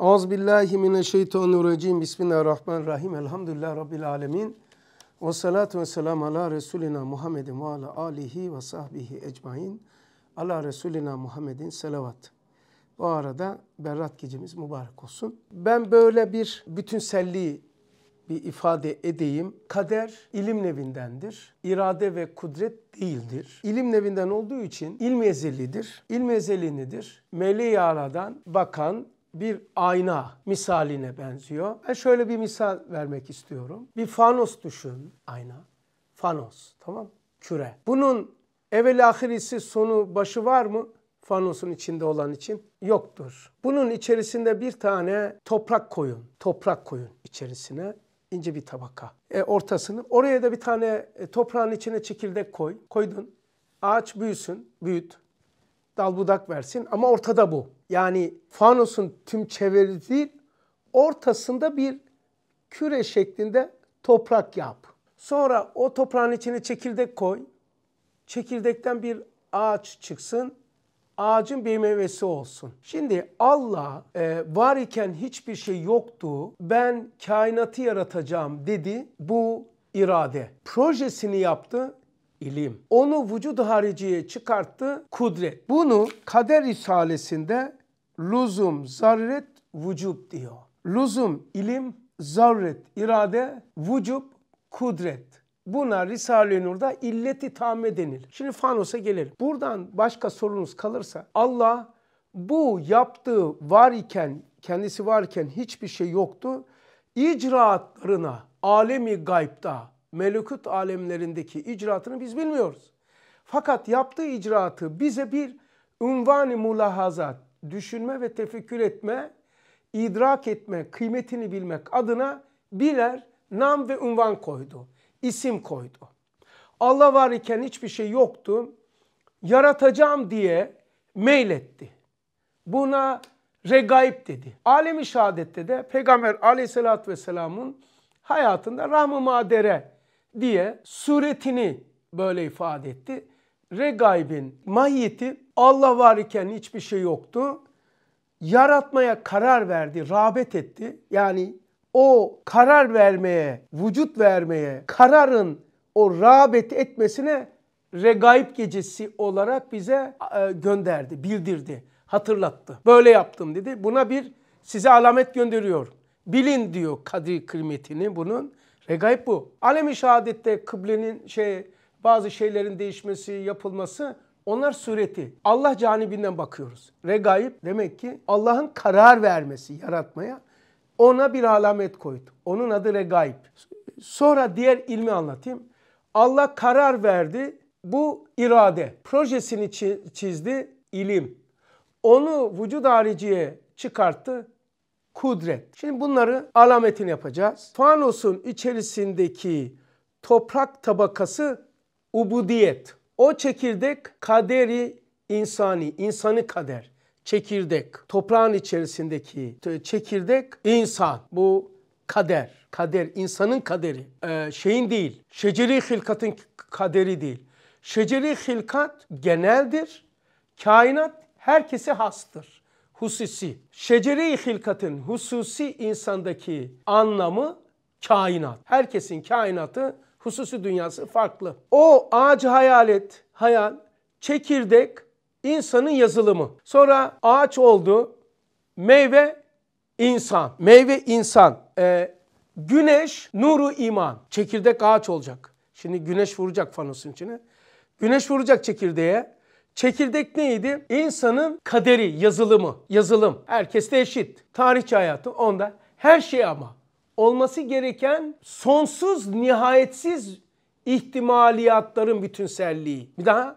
Ağız billahi mineşşeytanirracim. Bismillahirrahmanirrahim. Elhamdülillahi rabbil alamin. Ve salatu ve selam ala Resulina Muhammedin ve ala alihi ve sahbihi ecmain. Ala Resulina Muhammedin selavat. Bu arada berrat gecemiz mübarek olsun. Ben böyle bir bütünselliği bir ifade edeyim. Kader ilim nevindendir. İrade ve kudret değildir. İlim nevinden olduğu için ilm ezelidir. İlm ezelinidir. Meleği aradan bakan, bir ayna misaline benziyor. Ben şöyle bir misal vermek istiyorum. Bir fanos düşün ayna. Fanos tamam Küre. Bunun evvel ahirisi sonu başı var mı? Fanosun içinde olan için yoktur. Bunun içerisinde bir tane toprak koyun. Toprak koyun içerisine ince bir tabaka. E, ortasını. Oraya da bir tane e, toprağın içine çekirdek koy. Koydun. Ağaç büyüsün, büyüt. Dal budak versin ama ortada bu yani fanusun tüm çevresi ortasında bir küre şeklinde toprak yap. Sonra o toprağın içine çekirdek koy. Çekirdekten bir ağaç çıksın. Ağacın bir meyvesi olsun. Şimdi Allah e, var iken hiçbir şey yoktu. Ben kainatı yaratacağım dedi. Bu irade. Projesini yaptı ilim. Onu vücud hariciye çıkarttı kudret. Bunu kader risalesinde luzum zarret vücub diyor. Luzum ilim, zarret irade, vücub kudret. Buna Risale-i Nur'da illeti tamme denir. Şimdi Fanos'a gelelim. Buradan başka sorunuz kalırsa Allah bu yaptığı var iken, kendisi varken hiçbir şey yoktu. İcraatlarına, alemi gaybda, melekut alemlerindeki icraatını biz bilmiyoruz. Fakat yaptığı icraatı bize bir unvani mulahaza, düşünme ve tefekkür etme, idrak etme, kıymetini bilmek adına birer nam ve unvan koydu. isim koydu. Allah var iken hiçbir şey yoktu. Yaratacağım diye meyletti. Buna regaib dedi. Alemi şehadette de Peygamber aleyhissalatü vesselamın hayatında rahm-ı madere diye suretini böyle ifade etti. Regaib'in mahiyeti Allah var iken hiçbir şey yoktu. Yaratmaya karar verdi, rağbet etti. Yani o karar vermeye, vücut vermeye, kararın o rağbet etmesine regaib gecesi olarak bize e, gönderdi, bildirdi, hatırlattı. Böyle yaptım dedi. Buna bir size alamet gönderiyor. Bilin diyor kadri kıymetini bunun. Regaib bu. Alemi şehadette kıblenin şey bazı şeylerin değişmesi, yapılması onlar sureti. Allah canibinden bakıyoruz. Regaib demek ki Allah'ın karar vermesi yaratmaya. Ona bir alamet koydu. Onun adı regaib. Sonra diğer ilmi anlatayım. Allah karar verdi. Bu irade. Projesini çizdi. ilim. Onu vücut hariciye çıkarttı kudret. Şimdi bunları alametini yapacağız. Fanusun içerisindeki toprak tabakası ubudiyet. O çekirdek kaderi insani, insanı kader. Çekirdek, toprağın içerisindeki çekirdek insan. Bu kader. Kader, insanın kaderi. Ee, şeyin değil, şeceri hilkatın kaderi değil. Şeceri hilkat geneldir. Kainat herkese hastır. Hususi. Şeceri hilkatın hususi insandaki anlamı kainat. Herkesin kainatı Hususi dünyası farklı. O ağacı hayalet, hayal, çekirdek, insanın yazılımı. Sonra ağaç oldu, meyve, insan. Meyve, insan. Ee, güneş, nuru, iman. Çekirdek ağaç olacak. Şimdi güneş vuracak fanusun içine. Güneş vuracak çekirdeğe. Çekirdek neydi? İnsanın kaderi, yazılımı, yazılım. Herkes eşit. Tarihçi hayatı onda her şey ama olması gereken sonsuz nihayetsiz ihtimaliyatların bütünselliği. Bir daha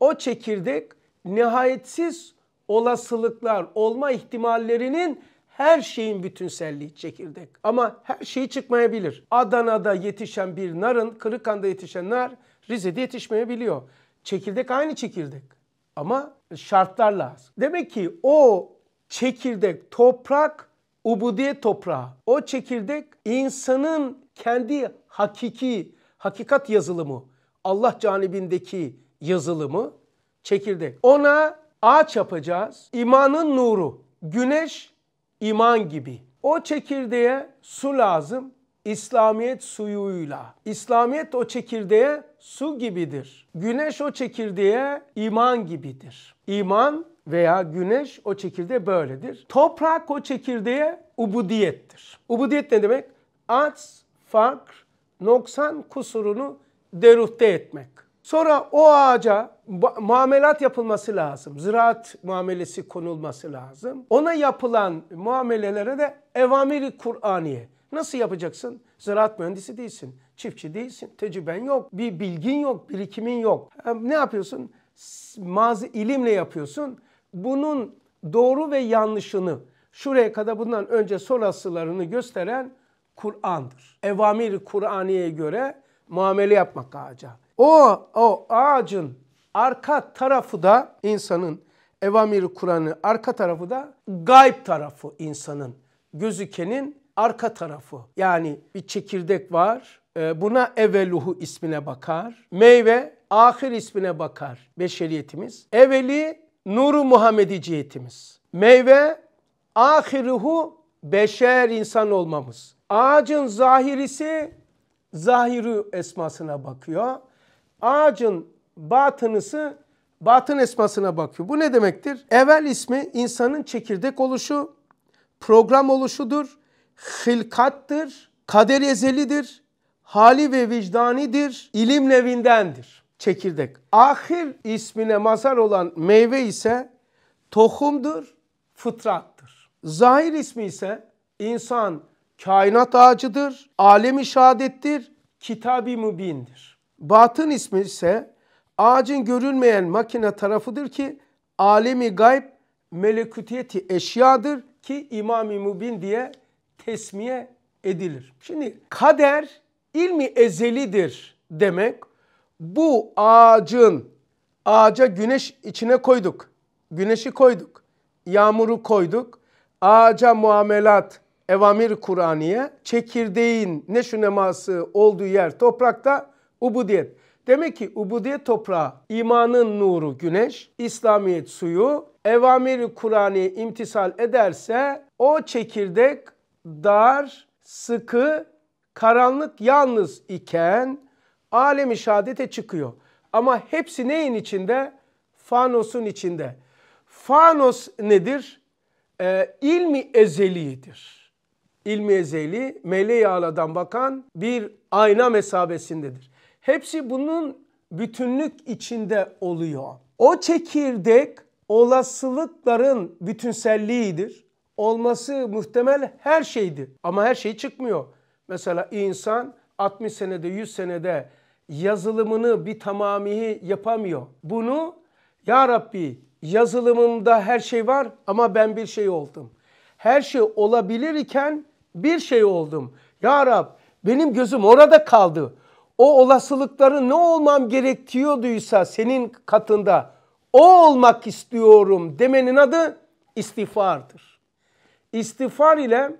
o çekirdek nihayetsiz olasılıklar olma ihtimallerinin her şeyin bütünselliği çekirdek. Ama her şey çıkmayabilir. Adana'da yetişen bir narın, Kırıkhan'da yetişen nar Rize'de yetişmeyebiliyor. Çekirdek aynı çekirdek ama şartlar lazım. Demek ki o çekirdek, toprak ubudiyet toprağı. O çekirdek insanın kendi hakiki, hakikat yazılımı, Allah canibindeki yazılımı çekirdek. Ona ağaç yapacağız. İmanın nuru, güneş iman gibi. O çekirdeğe su lazım. İslamiyet suyuyla. İslamiyet o çekirdeğe su gibidir. Güneş o çekirdeğe iman gibidir. İman veya güneş o çekirdeğe böyledir. Toprak o çekirdeğe ubudiyettir. Ubudiyet ne demek? Aç, fakr, noksan kusurunu deruhte etmek. Sonra o ağaca muamelat yapılması lazım. Ziraat muamelesi konulması lazım. Ona yapılan muamelelere de evamiri Kur'aniye. Nasıl yapacaksın? Ziraat mühendisi değilsin, çiftçi değilsin, tecrüben yok, bir bilgin yok, birikimin yok. Ne yapıyorsun? Mazi ilimle yapıyorsun bunun doğru ve yanlışını şuraya kadar bundan önce sonrasılarını gösteren Kur'an'dır. Evamir Kur'aniye göre muamele yapmak ağaca. O, o ağacın arka tarafı da insanın evamir Kur'an'ı arka tarafı da gayb tarafı insanın gözükenin arka tarafı. Yani bir çekirdek var. E, buna eveluhu ismine bakar. Meyve ahir ismine bakar beşeriyetimiz. Eveli nuru Muhammedi cihetimiz. Meyve ahiruhu beşer insan olmamız. Ağacın zahirisi zahiru esmasına bakıyor. Ağacın batınısı batın esmasına bakıyor. Bu ne demektir? Evvel ismi insanın çekirdek oluşu, program oluşudur, hilkattır, kader ezelidir, hali ve vicdanidir, ilim nevindendir çekirdek. Ahir ismine mazar olan meyve ise tohumdur, fıtrattır. Zahir ismi ise insan kainat ağacıdır, alemi şahadettir, kitab-ı mübindir. Batın ismi ise ağacın görünmeyen makine tarafıdır ki alemi gayb melekutiyeti eşyadır ki İmam-ı Mubin diye tesmiye edilir. Şimdi kader ilmi ezelidir demek bu ağacın ağaca güneş içine koyduk. Güneşi koyduk. Yağmuru koyduk. Ağaca muamelat evamir Kur'aniye çekirdeğin neşü neması olduğu yer toprakta ubudiyet. Demek ki ubudiyet toprağı imanın nuru güneş, İslamiyet suyu, evamir Kur'aniye imtisal ederse o çekirdek dar, sıkı, karanlık yalnız iken alemi şehadete çıkıyor. Ama hepsi neyin içinde? Fanos'un içinde. Fanos nedir? Ee, ilmi ezeliyidir. İlmi ezeli meleği aladan bakan bir ayna mesabesindedir. Hepsi bunun bütünlük içinde oluyor. O çekirdek olasılıkların bütünselliğidir. Olması muhtemel her şeydi. Ama her şey çıkmıyor. Mesela insan 60 senede 100 senede yazılımını bir tamamihi yapamıyor. Bunu ya Rabbi yazılımımda her şey var ama ben bir şey oldum. Her şey olabilir iken bir şey oldum. Ya Rab benim gözüm orada kaldı. O olasılıkları ne olmam gerekiyorduysa senin katında o olmak istiyorum demenin adı istiğfardır. İstiğfar ile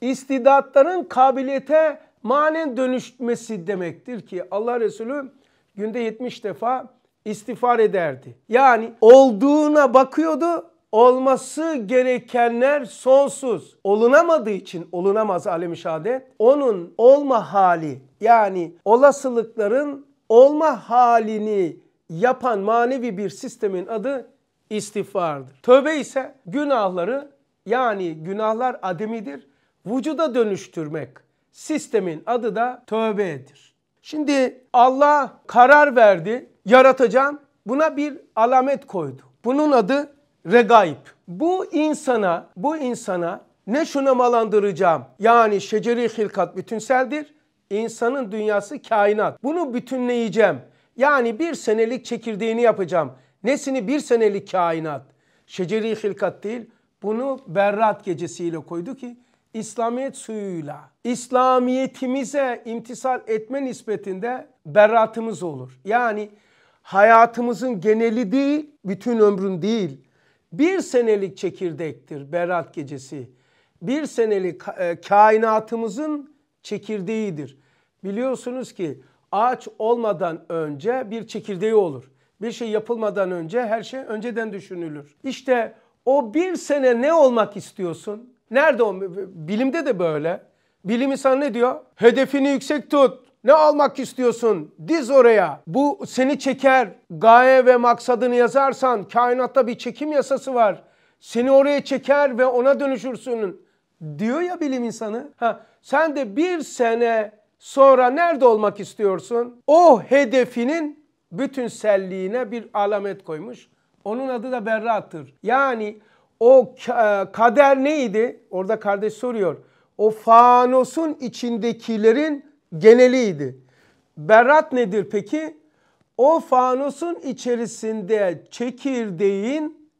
istidatların kabiliyete Manen dönüşmesi demektir ki Allah Resulü günde 70 defa istiğfar ederdi. Yani olduğuna bakıyordu olması gerekenler sonsuz. Olunamadığı için olunamaz alem şehadet. Onun olma hali yani olasılıkların olma halini yapan manevi bir sistemin adı istiğfardır. Tövbe ise günahları yani günahlar ademidir. Vücuda dönüştürmek Sistemin adı da tövbedir. Şimdi Allah karar verdi, yaratacağım. Buna bir alamet koydu. Bunun adı regaib. Bu insana, bu insana ne şuna malandıracağım? Yani şeceri hilkat bütünseldir. İnsanın dünyası kainat. Bunu bütünleyeceğim. Yani bir senelik çekirdeğini yapacağım. Nesini bir senelik kainat. Şeceri hilkat değil. Bunu berrat gecesiyle koydu ki İslamiyet suyuyla İslamiyetimize imtisal etme nispetinde berratımız olur. Yani hayatımızın geneli değil, bütün ömrün değil. Bir senelik çekirdektir berat gecesi. Bir senelik e, kainatımızın çekirdeğidir. Biliyorsunuz ki ağaç olmadan önce bir çekirdeği olur. Bir şey yapılmadan önce her şey önceden düşünülür. İşte o bir sene ne olmak istiyorsun? Nerede o? Bilimde de böyle. Bilim insan ne diyor? Hedefini yüksek tut. Ne almak istiyorsun? Diz oraya. Bu seni çeker. Gaye ve maksadını yazarsan kainatta bir çekim yasası var. Seni oraya çeker ve ona dönüşürsün. Diyor ya bilim insanı. Ha, sen de bir sene sonra nerede olmak istiyorsun? O hedefinin bütünselliğine bir alamet koymuş. Onun adı da berrattır. Yani o e, kader neydi? Orada kardeş soruyor. O fanosun içindekilerin geneliydi. Berat nedir peki? O fanosun içerisinde çekirdeğin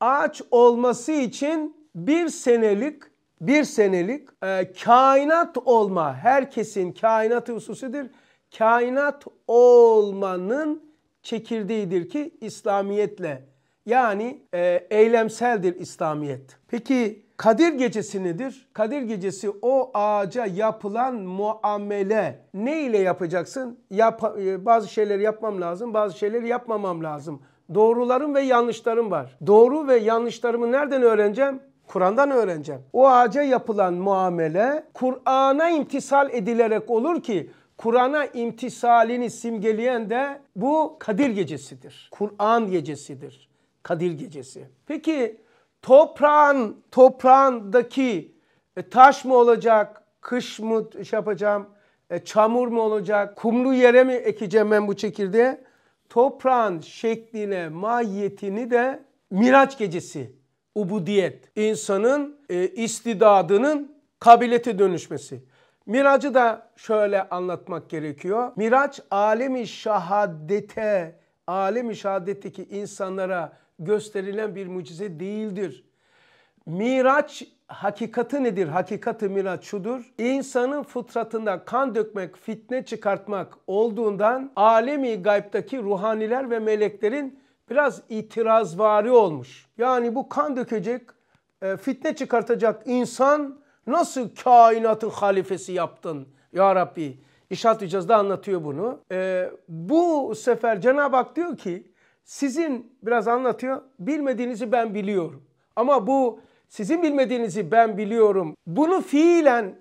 ağaç olması için bir senelik bir senelik e, kainat olma herkesin kainatı hususudur. Kainat olmanın çekirdeğidir ki İslamiyetle yani e, eylemseldir İslamiyet. Peki Kadir Gecesi nedir? Kadir Gecesi o ağaca yapılan muamele. Ne ile yapacaksın? Yap, e, bazı şeyleri yapmam lazım, bazı şeyleri yapmamam lazım. Doğrularım ve yanlışlarım var. Doğru ve yanlışlarımı nereden öğreneceğim? Kur'an'dan öğreneceğim. O ağaca yapılan muamele Kur'an'a imtisal edilerek olur ki Kur'an'a imtisalini simgeleyen de bu Kadir gecesidir. Kur'an gecesidir. Kadir Gecesi. Peki toprağın toprağındaki e, taş mı olacak? Kış mı şey yapacağım? E, çamur mu olacak? Kumlu yere mi ekeceğim ben bu çekirdeği? Toprağın şekline, mahiyetini de Miraç gecesi, ubudiyet, insanın e, istidadının kabilete dönüşmesi. Miracı da şöyle anlatmak gerekiyor. Miraç alemi şahadete, alemi şahadetteki insanlara gösterilen bir mucize değildir. Miraç hakikati nedir? Hakikati miraç şudur. İnsanın fıtratında kan dökmek, fitne çıkartmak olduğundan alemi gaybtaki ruhaniler ve meleklerin biraz itirazvari olmuş. Yani bu kan dökecek, e, fitne çıkartacak insan nasıl kainatın halifesi yaptın ya Rabbi? İşaret Hücaz'da anlatıyor bunu. E, bu sefer Cenab-ı Hak diyor ki sizin biraz anlatıyor. Bilmediğinizi ben biliyorum. Ama bu sizin bilmediğinizi ben biliyorum. Bunu fiilen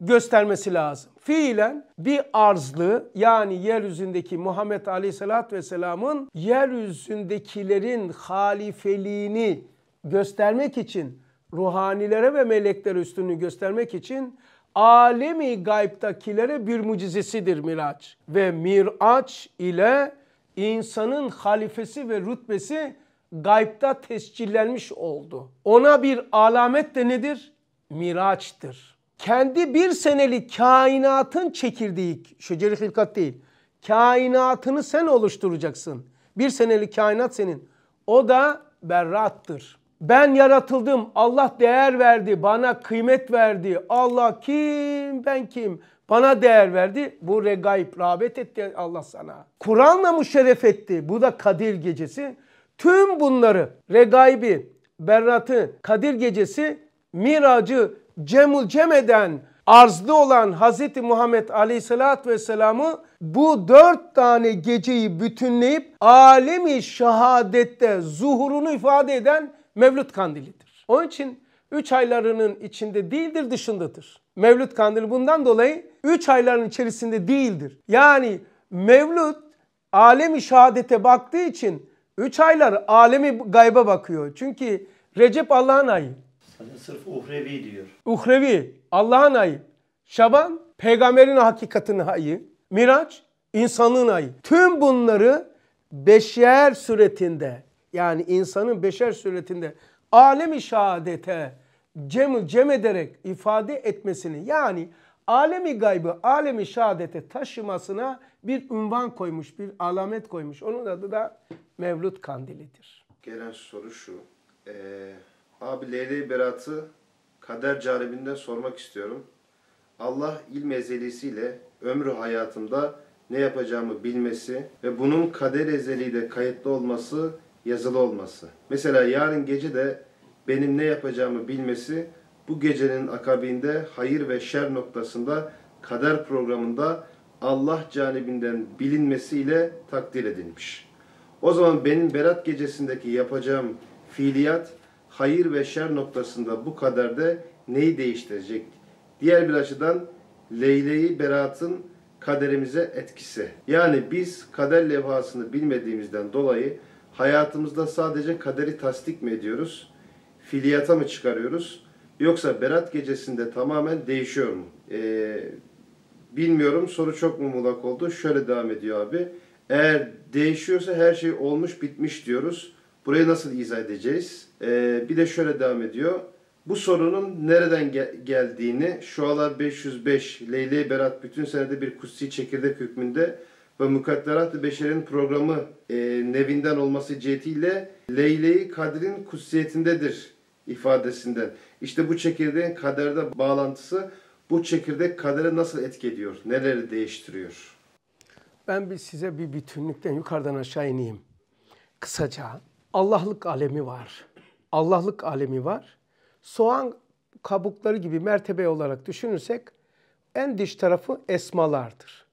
göstermesi lazım. Fiilen bir arzlı yani yeryüzündeki Muhammed Aleyhisselatü Vesselam'ın yeryüzündekilerin halifeliğini göstermek için ruhanilere ve melekler üstünü göstermek için alemi gaybtakilere bir mucizesidir Miraç. Ve Miraç ile insanın halifesi ve rütbesi gaybda tescillenmiş oldu. Ona bir alamet de nedir? Miraçtır. Kendi bir seneli kainatın çekirdeği, şeceri hilkat değil, kainatını sen oluşturacaksın. Bir seneli kainat senin. O da berrattır. Ben yaratıldım, Allah değer verdi, bana kıymet verdi. Allah kim, ben kim? Bana değer verdi. Bu regaib rağbet etti Allah sana. Kur'an'la müşerref etti. Bu da Kadir gecesi. Tüm bunları regaibi, berratı, Kadir gecesi, miracı, cemul cemeden arzlı olan Hz. Muhammed Aleyhisselatü Vesselam'ı bu dört tane geceyi bütünleyip alemi şehadette zuhurunu ifade eden Mevlüt kandilidir. Onun için üç aylarının içinde değildir dışındadır. Mevlüt kandili bundan dolayı 3 ayların içerisinde değildir. Yani Mevlüt alemi şehadete baktığı için 3 aylar alemi gayba bakıyor. Çünkü Recep Allah'ın ayı. Hani sırf uhrevi diyor. Uhrevi Allah'ın ayı. Şaban peygamberin hakikatinin ayı. Miraç insanlığın ayı. Tüm bunları beşer suretinde yani insanın beşer suretinde alemi şehadete cem, cem ederek ifade etmesini yani alemi gaybı, alemi şehadete taşımasına bir ünvan koymuş, bir alamet koymuş. Onun adı da Mevlut Kandili'dir. Gelen soru şu. Ee, abi leyle Berat'ı kader caribinden sormak istiyorum. Allah ilm ezelisiyle ömrü hayatımda ne yapacağımı bilmesi ve bunun kader ezeliyle kayıtlı olması, yazılı olması. Mesela yarın gece de benim ne yapacağımı bilmesi bu gecenin akabinde hayır ve şer noktasında kader programında Allah canibinden bilinmesiyle takdir edilmiş. O zaman benim berat gecesindeki yapacağım fiiliyat hayır ve şer noktasında bu kaderde neyi değiştirecek? Diğer bir açıdan Leyle'yi beratın kaderimize etkisi. Yani biz kader levhasını bilmediğimizden dolayı hayatımızda sadece kaderi tasdik mi ediyoruz? fiiliyata mı çıkarıyoruz? Yoksa Berat gecesinde tamamen değişiyor mu? Ee, bilmiyorum soru çok mu mulak oldu? Şöyle devam ediyor abi. Eğer değişiyorsa her şey olmuş bitmiş diyoruz. Burayı nasıl izah edeceğiz? Ee, bir de şöyle devam ediyor. Bu sorunun nereden gel geldiğini Şualar 505, Leyle Berat bütün senede bir kutsi çekirdek hükmünde ve Mukadderat-ı Beşer'in programı e, nevinden olması cihetiyle Leyle-i Kadir'in kutsiyetindedir ifadesinden. İşte bu çekirdeğin kaderde bağlantısı bu çekirdek kadere nasıl etki ediyor? Neleri değiştiriyor? Ben bir size bir bütünlükten yukarıdan aşağı ineyim. Kısaca Allah'lık alemi var. Allah'lık alemi var. Soğan kabukları gibi mertebe olarak düşünürsek en dış tarafı esmalardır.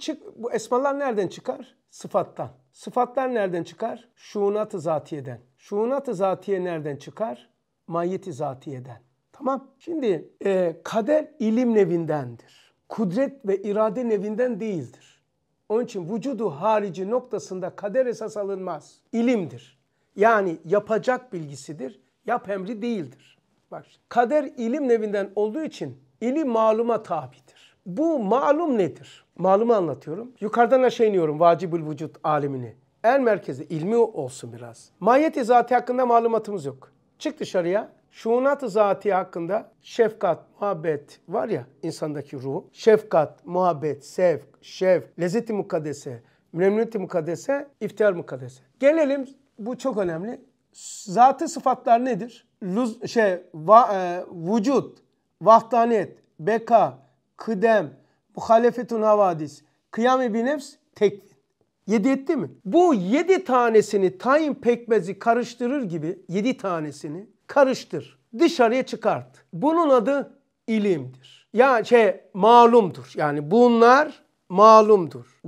Çık, bu esmalar nereden çıkar? Sıfattan. Sıfatlar nereden çıkar? Şuunat-ı zatiyeden. Şuunat-ı zatiye nereden çıkar? mahiyeti zatiyeden. Tamam. Şimdi e, kader ilim nevindendir. Kudret ve irade nevinden değildir. Onun için vücudu harici noktasında kader esas alınmaz. İlimdir. Yani yapacak bilgisidir. Yap emri değildir. Bak kader ilim nevinden olduğu için ilim maluma tabidir. Bu malum nedir? Malumu anlatıyorum. Yukarıdan aşağı iniyorum vacibül vücut alimini En merkezi ilmi olsun biraz. Mayeti zati hakkında malumatımız yok. Çık dışarıya. Şunat-ı zati hakkında şefkat, muhabbet var ya insandaki ruh. Şefkat, muhabbet, sevk, şevk, lezzeti mukaddese, memnuniyeti mukaddese, iftihar mukaddese. Gelelim bu çok önemli. Zatı sıfatlar nedir? Luz, şey, va, e, vücut, vahdaniyet, beka, kıdem, muhalefetun havadis, kıyam-ı binefs, tekvir. 7 etti mi? Bu 7 tanesini tayin pekmezi karıştırır gibi 7 tanesini karıştır. Dışarıya çıkart. Bunun adı ilimdir. Yani şey malumdur. Yani bunlar malumdur.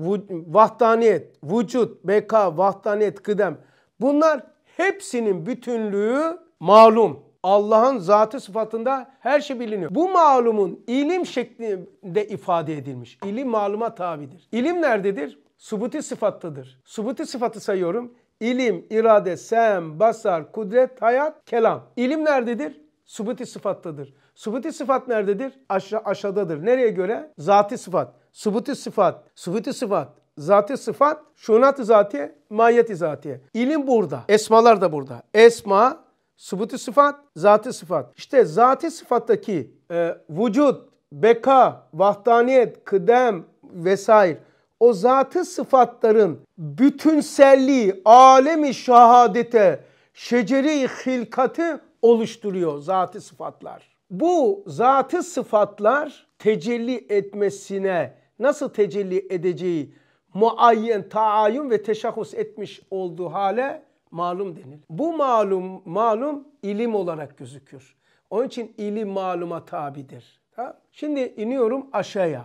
Vahdaniyet, vücut, beka, vahdaniyet, kıdem. Bunlar hepsinin bütünlüğü malum. Allah'ın zatı sıfatında her şey biliniyor. Bu malumun ilim şeklinde ifade edilmiş. İlim maluma tabidir. İlim nerededir? subuti sıfattadır. Subuti sıfatı sayıyorum. İlim, irade, sem, basar, kudret, hayat, kelam. İlim nerededir? Subuti sıfattadır. Subuti sıfat nerededir? Aşa aşağıdadır. Nereye göre? Zati sıfat. Subuti sıfat. Subuti sıfat. Zati sıfat. Şunat-ı zatiye. Mahiyet-i zatiye. İlim burada. Esmalar da burada. Esma, subuti sıfat, zati sıfat. İşte zati sıfattaki e, vücut, beka, vahdaniyet, kıdem vesaire o zatı sıfatların bütünselliği alemi şahadete şeceri hilkatı oluşturuyor zatı sıfatlar. Bu zatı sıfatlar tecelli etmesine nasıl tecelli edeceği muayyen, taayyun ve teşahhus etmiş olduğu hale malum denir. Bu malum malum ilim olarak gözükür. Onun için ilim maluma tabidir. Ha? Şimdi iniyorum aşağıya.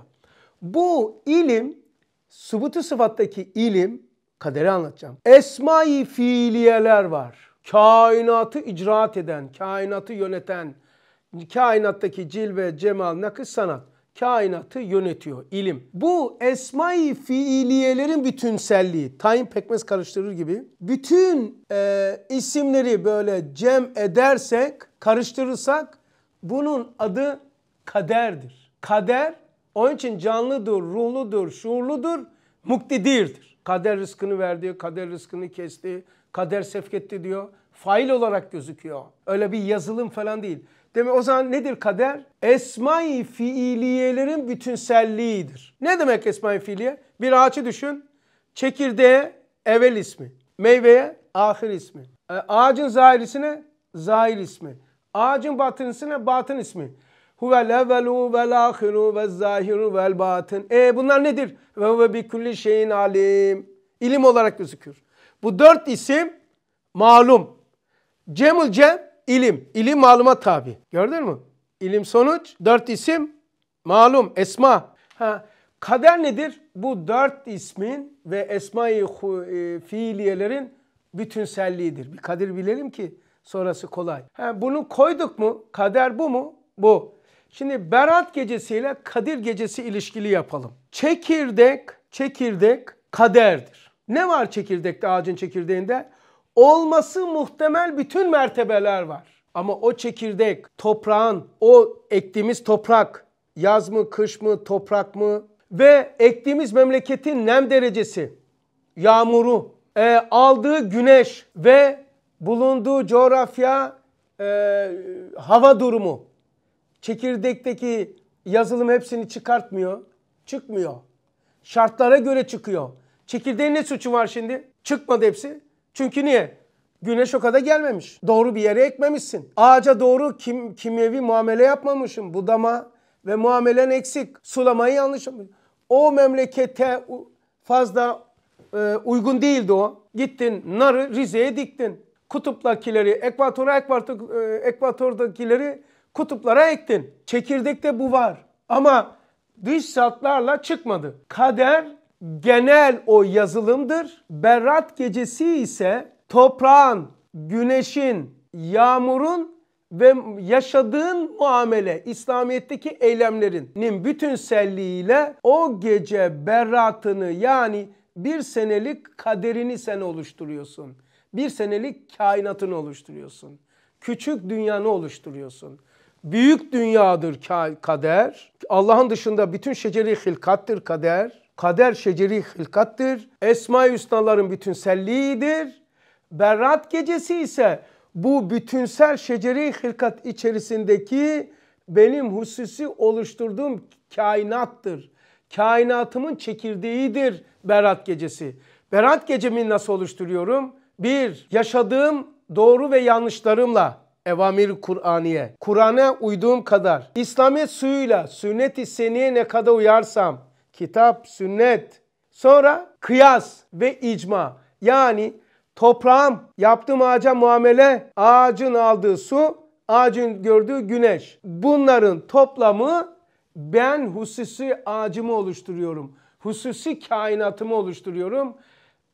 Bu ilim Sıbıtı sıfattaki ilim, kaderi anlatacağım. Esma-i fiiliyeler var. Kainatı icraat eden, kainatı yöneten, kainattaki cilve, cemal, nakış, sanat. Kainatı yönetiyor ilim. Bu esma-i fiiliyelerin bütünselliği, tayin pekmez karıştırır gibi. Bütün e, isimleri böyle cem edersek, karıştırırsak bunun adı kaderdir. Kader onun için canlıdır, ruhludur, şuurludur, muktedirdir. Kader rızkını verdi, kader rızkını kesti, kader sevketti diyor. Fail olarak gözüküyor. Öyle bir yazılım falan değil. Demek o zaman nedir kader? Esma-i fiiliyelerin bütünselliğidir. Ne demek esma-i fiiliye? Bir ağaçı düşün. Çekirdeğe evvel ismi. Meyveye ahir ismi. E, ağacın zahirisine zahir ismi. Ağacın batınısına batın ismi. Huvel evvelu vel ahiru vel zahiru vel batın. E bunlar nedir? Ve ve bi kulli şeyin alim. İlim olarak gözüküyor. Bu dört isim malum. Cemul cem ilim. İlim maluma tabi. Gördün mü? İlim sonuç. Dört isim malum. Esma. Ha. Kader nedir? Bu dört ismin ve esma-i e, fiiliyelerin bütünselliğidir. Bir kadir bilelim ki sonrası kolay. Ha, bunu koyduk mu? Kader bu mu? Bu. Şimdi Berat gecesiyle Kadir gecesi ilişkili yapalım. Çekirdek, çekirdek kaderdir. Ne var çekirdekte ağacın çekirdeğinde? Olması muhtemel bütün mertebeler var. Ama o çekirdek, toprağın, o ektiğimiz toprak, yaz mı, kış mı, toprak mı ve ektiğimiz memleketin nem derecesi, yağmuru, e, aldığı güneş ve bulunduğu coğrafya, e, hava durumu Çekirdekteki yazılım hepsini çıkartmıyor. Çıkmıyor. Şartlara göre çıkıyor. Çekirdeğin ne suçu var şimdi? Çıkmadı hepsi. Çünkü niye? Güneş o kadar gelmemiş. Doğru bir yere ekmemişsin. Ağaca doğru kim, kimyevi muamele yapmamışım. Budama ve muamelen eksik. Sulamayı yanlış yapmışsın. O memlekete fazla e, uygun değildi o. Gittin narı Rize'ye diktin. kutuplakileri, ekvatora ekvator, e, ekvatordakileri kutuplara ektin. Çekirdekte bu var. Ama dış saatlerle çıkmadı. Kader genel o yazılımdır. Berat gecesi ise toprağın, güneşin, yağmurun ve yaşadığın muamele İslamiyet'teki eylemlerinin bütünselliğiyle o gece beratını yani bir senelik kaderini sen oluşturuyorsun. Bir senelik kainatını oluşturuyorsun. Küçük dünyanı oluşturuyorsun. Büyük dünyadır kader. Allah'ın dışında bütün şeceri hilkattır kader. Kader şeceri hilkattır. Esma-i Hüsnaların bütünselliğidir. Berat gecesi ise bu bütünsel şeceri hilkat içerisindeki benim hususi oluşturduğum kainattır. Kainatımın çekirdeğidir Berat gecesi. Berat gecemi nasıl oluşturuyorum? Bir, yaşadığım doğru ve yanlışlarımla evamir Kur'aniye. Kur'an'a uyduğum kadar, İslamiyet suyuyla sünnet-i ne kadar uyarsam, kitap, sünnet, sonra kıyas ve icma. Yani toprağım, yaptığım ağaca muamele, ağacın aldığı su, ağacın gördüğü güneş. Bunların toplamı ben hususi ağacımı oluşturuyorum. Hususi kainatımı oluşturuyorum.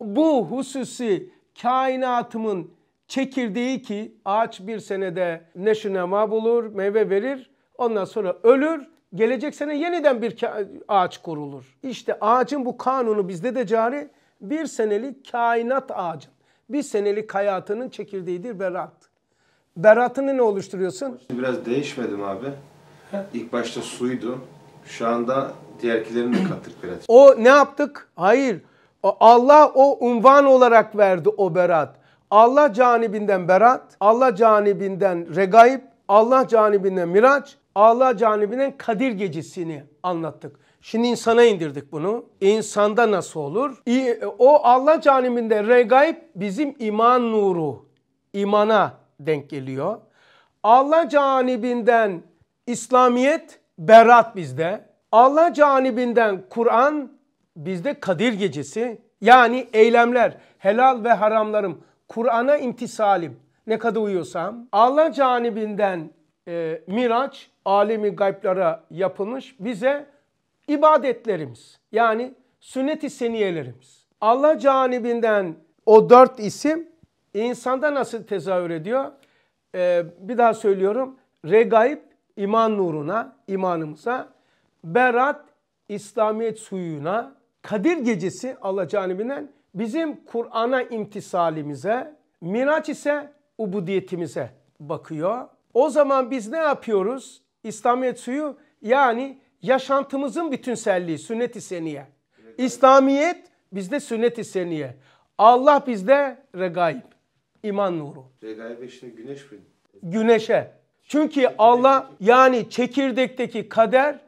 Bu hususi kainatımın Çekirdeği ki ağaç bir senede neşi nema bulur, meyve verir. Ondan sonra ölür. Gelecek sene yeniden bir ağaç kurulur. İşte ağacın bu kanunu bizde de cari. Bir senelik kainat ağacın. Bir senelik hayatının çekirdeğidir berat. Beratını ne oluşturuyorsun? Biraz değişmedim abi. İlk başta suydu. Şu anda diğerkilerini de kattık berat. O ne yaptık? Hayır. Allah o unvan olarak verdi o berat. Allah canibinden berat, Allah canibinden regaib, Allah canibinden miraç, Allah canibinden Kadir gecesini anlattık. Şimdi insana indirdik bunu. İnsanda nasıl olur? O Allah canibinde regaib bizim iman nuru. imana denk geliyor. Allah canibinden İslamiyet, berat bizde. Allah canibinden Kur'an, bizde Kadir gecesi. Yani eylemler, helal ve haramlarım Kur'an'a imtisalim ne kadar uyuyorsam Allah canibinden e, miraç alemi gayblara yapılmış bize ibadetlerimiz yani sünnet-i seniyelerimiz. Allah canibinden o dört isim insanda nasıl tezahür ediyor? Ee, bir daha söylüyorum. Regaib iman nuruna, imanımıza. Berat İslamiyet suyuna. Kadir gecesi Allah canibinden Bizim Kur'an'a imtisalimize, Miraç ise ubudiyetimize bakıyor. O zaman biz ne yapıyoruz? İslamiyet suyu yani yaşantımızın bütünselliği, sünnet-i seniye. İslamiyet bizde sünnet-i seniye. Allah bizde regaib, iman nuru. Regaib işte güneş mi? Güneşe. Çünkü Allah yani çekirdekteki kader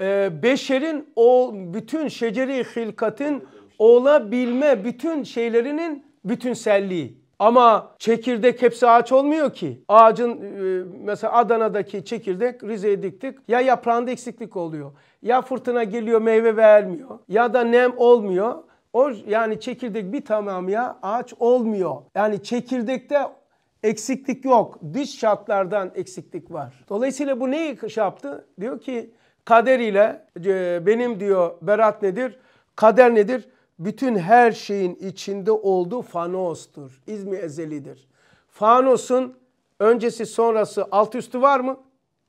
e, beşerin o bütün şeceri hilkatın olabilme bütün şeylerinin bütünselliği. Ama çekirdek hepsi ağaç olmuyor ki. Ağacın e, mesela Adana'daki çekirdek Rize'ye diktik. Ya yaprağında eksiklik oluyor. Ya fırtına geliyor meyve vermiyor. Ya da nem olmuyor. O yani çekirdek bir tamam ya ağaç olmuyor. Yani çekirdekte eksiklik yok. Dış şartlardan eksiklik var. Dolayısıyla bu neyi şey yaptı? Diyor ki kader ile e, benim diyor berat nedir? Kader nedir? bütün her şeyin içinde olduğu fanostur. İzmi ezelidir. Fanosun öncesi sonrası alt üstü var mı?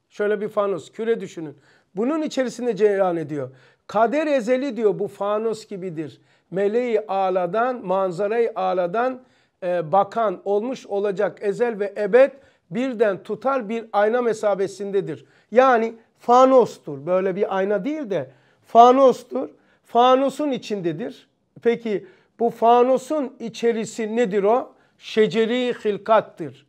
Şöyle bir fanos küre düşünün. Bunun içerisinde cereyan ediyor. Kader ezeli diyor bu fanos gibidir. Meleği aladan, manzarayı aladan e, bakan olmuş olacak ezel ve ebed birden tutar bir ayna mesabesindedir. Yani fanostur. Böyle bir ayna değil de fanostur. Fanosun içindedir. Peki bu fanusun içerisi nedir o? Şeceri hilkattır.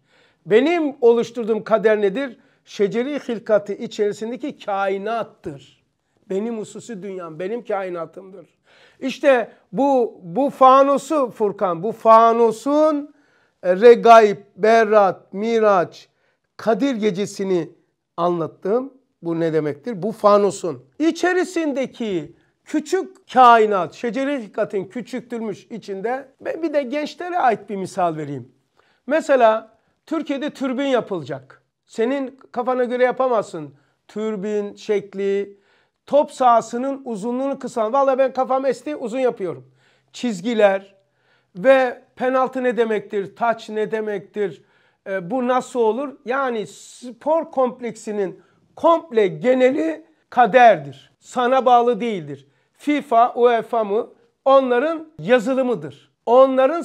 Benim oluşturduğum kader nedir? Şeceri hilkatı içerisindeki kainattır. Benim hususi dünyam, benim kainatımdır. İşte bu bu fanusu Furkan, bu fanusun e, Regaib, Berat, Miraç, Kadir gecesini anlattım. Bu ne demektir? Bu fanusun içerisindeki küçük kainat, şeceri hikkatin küçültülmüş içinde ve bir de gençlere ait bir misal vereyim. Mesela Türkiye'de türbin yapılacak. Senin kafana göre yapamazsın. Türbin, şekli, top sahasının uzunluğunu kısal. Valla ben kafam esti uzun yapıyorum. Çizgiler ve penaltı ne demektir, taç ne demektir, e, bu nasıl olur? Yani spor kompleksinin komple geneli kaderdir. Sana bağlı değildir. FIFA, UEFA mı? Onların yazılımıdır. Onların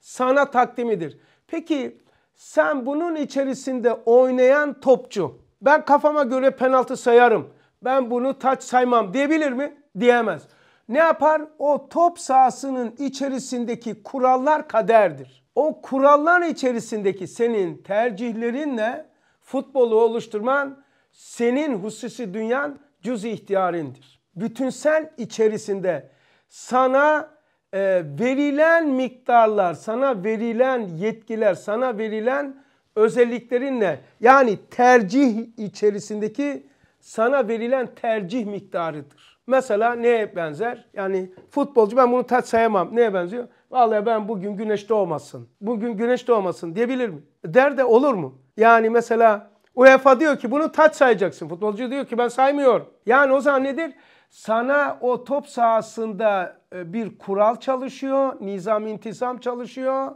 sana takdimidir. Peki sen bunun içerisinde oynayan topçu ben kafama göre penaltı sayarım. Ben bunu taç saymam diyebilir mi? Diyemez. Ne yapar? O top sahasının içerisindeki kurallar kaderdir. O kurallar içerisindeki senin tercihlerinle futbolu oluşturman senin hususi dünyan cüz ihtiyarindir bütünsel içerisinde sana e, verilen miktarlar, sana verilen yetkiler, sana verilen özelliklerinle yani tercih içerisindeki sana verilen tercih miktarıdır. Mesela neye benzer? Yani futbolcu ben bunu tat sayamam. Neye benziyor? Vallahi ben bugün güneşte olmasın, Bugün güneşte olmasın diyebilir mi? Der de olur mu? Yani mesela UEFA diyor ki bunu tat sayacaksın. Futbolcu diyor ki ben saymıyorum. Yani o zaman nedir? Sana o top sahasında e, bir kural çalışıyor, nizam intizam çalışıyor.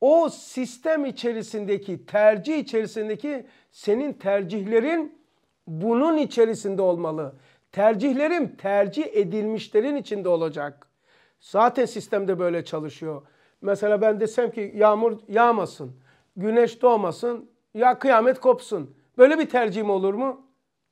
O sistem içerisindeki, tercih içerisindeki senin tercihlerin bunun içerisinde olmalı. Tercihlerim tercih edilmişlerin içinde olacak. Zaten sistemde böyle çalışıyor. Mesela ben desem ki yağmur yağmasın, güneş doğmasın, ya kıyamet kopsun. Böyle bir tercihim olur mu?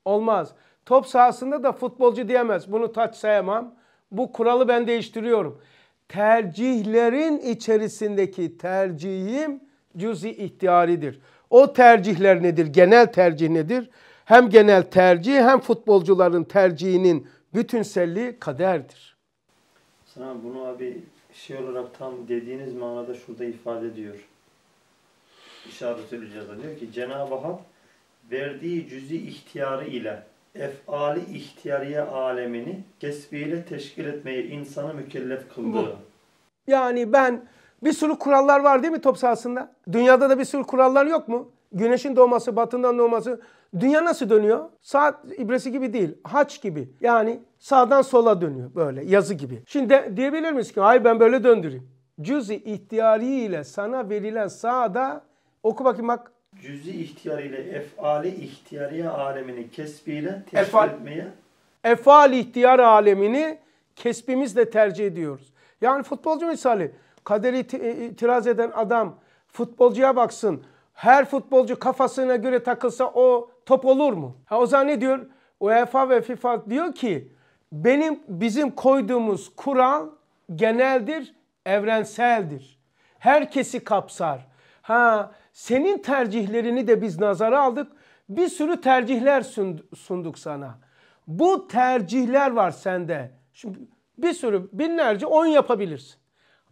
Olmaz. Top sahasında da futbolcu diyemez. Bunu taç sayamam. Bu kuralı ben değiştiriyorum. Tercihlerin içerisindeki tercihim cüzi ihtiyaridir. O tercihler nedir? Genel tercih nedir? Hem genel tercih hem futbolcuların tercihinin bütünselliği kaderdir. Sana bunu abi şey olarak tam dediğiniz manada şurada ifade ediyor. İşaret edeceğiz diyor ki Cenab-ı Hak verdiği cüzi ihtiyarı ile efali ihtiyariye alemini kesbiyle teşkil etmeyi insanı mükellef kıldı. Yani ben bir sürü kurallar var değil mi top sahasında? Dünyada da bir sürü kurallar yok mu? Güneşin doğması, batından doğması. Dünya nasıl dönüyor? Saat ibresi gibi değil, haç gibi. Yani sağdan sola dönüyor böyle yazı gibi. Şimdi diyebilir miyiz ki hayır ben böyle döndüreyim. Cüz-i ihtiyari ile sana verilen sağda oku bakayım bak cüz'i ihtiyarıyla efali ihtiyariye alemini kesbiyle teşvik Efal, etmeye? Efal ihtiyar alemini kesbimizle tercih ediyoruz. Yani futbolcu misali kaderi e, itiraz eden adam futbolcuya baksın. Her futbolcu kafasına göre takılsa o top olur mu? Ha, o zaman ne diyor? UEFA ve FIFA diyor ki benim bizim koyduğumuz kural geneldir, evrenseldir. Herkesi kapsar. Ha senin tercihlerini de biz nazara aldık. Bir sürü tercihler sunduk sana. Bu tercihler var sende. Şimdi bir sürü binlerce on yapabilirsin.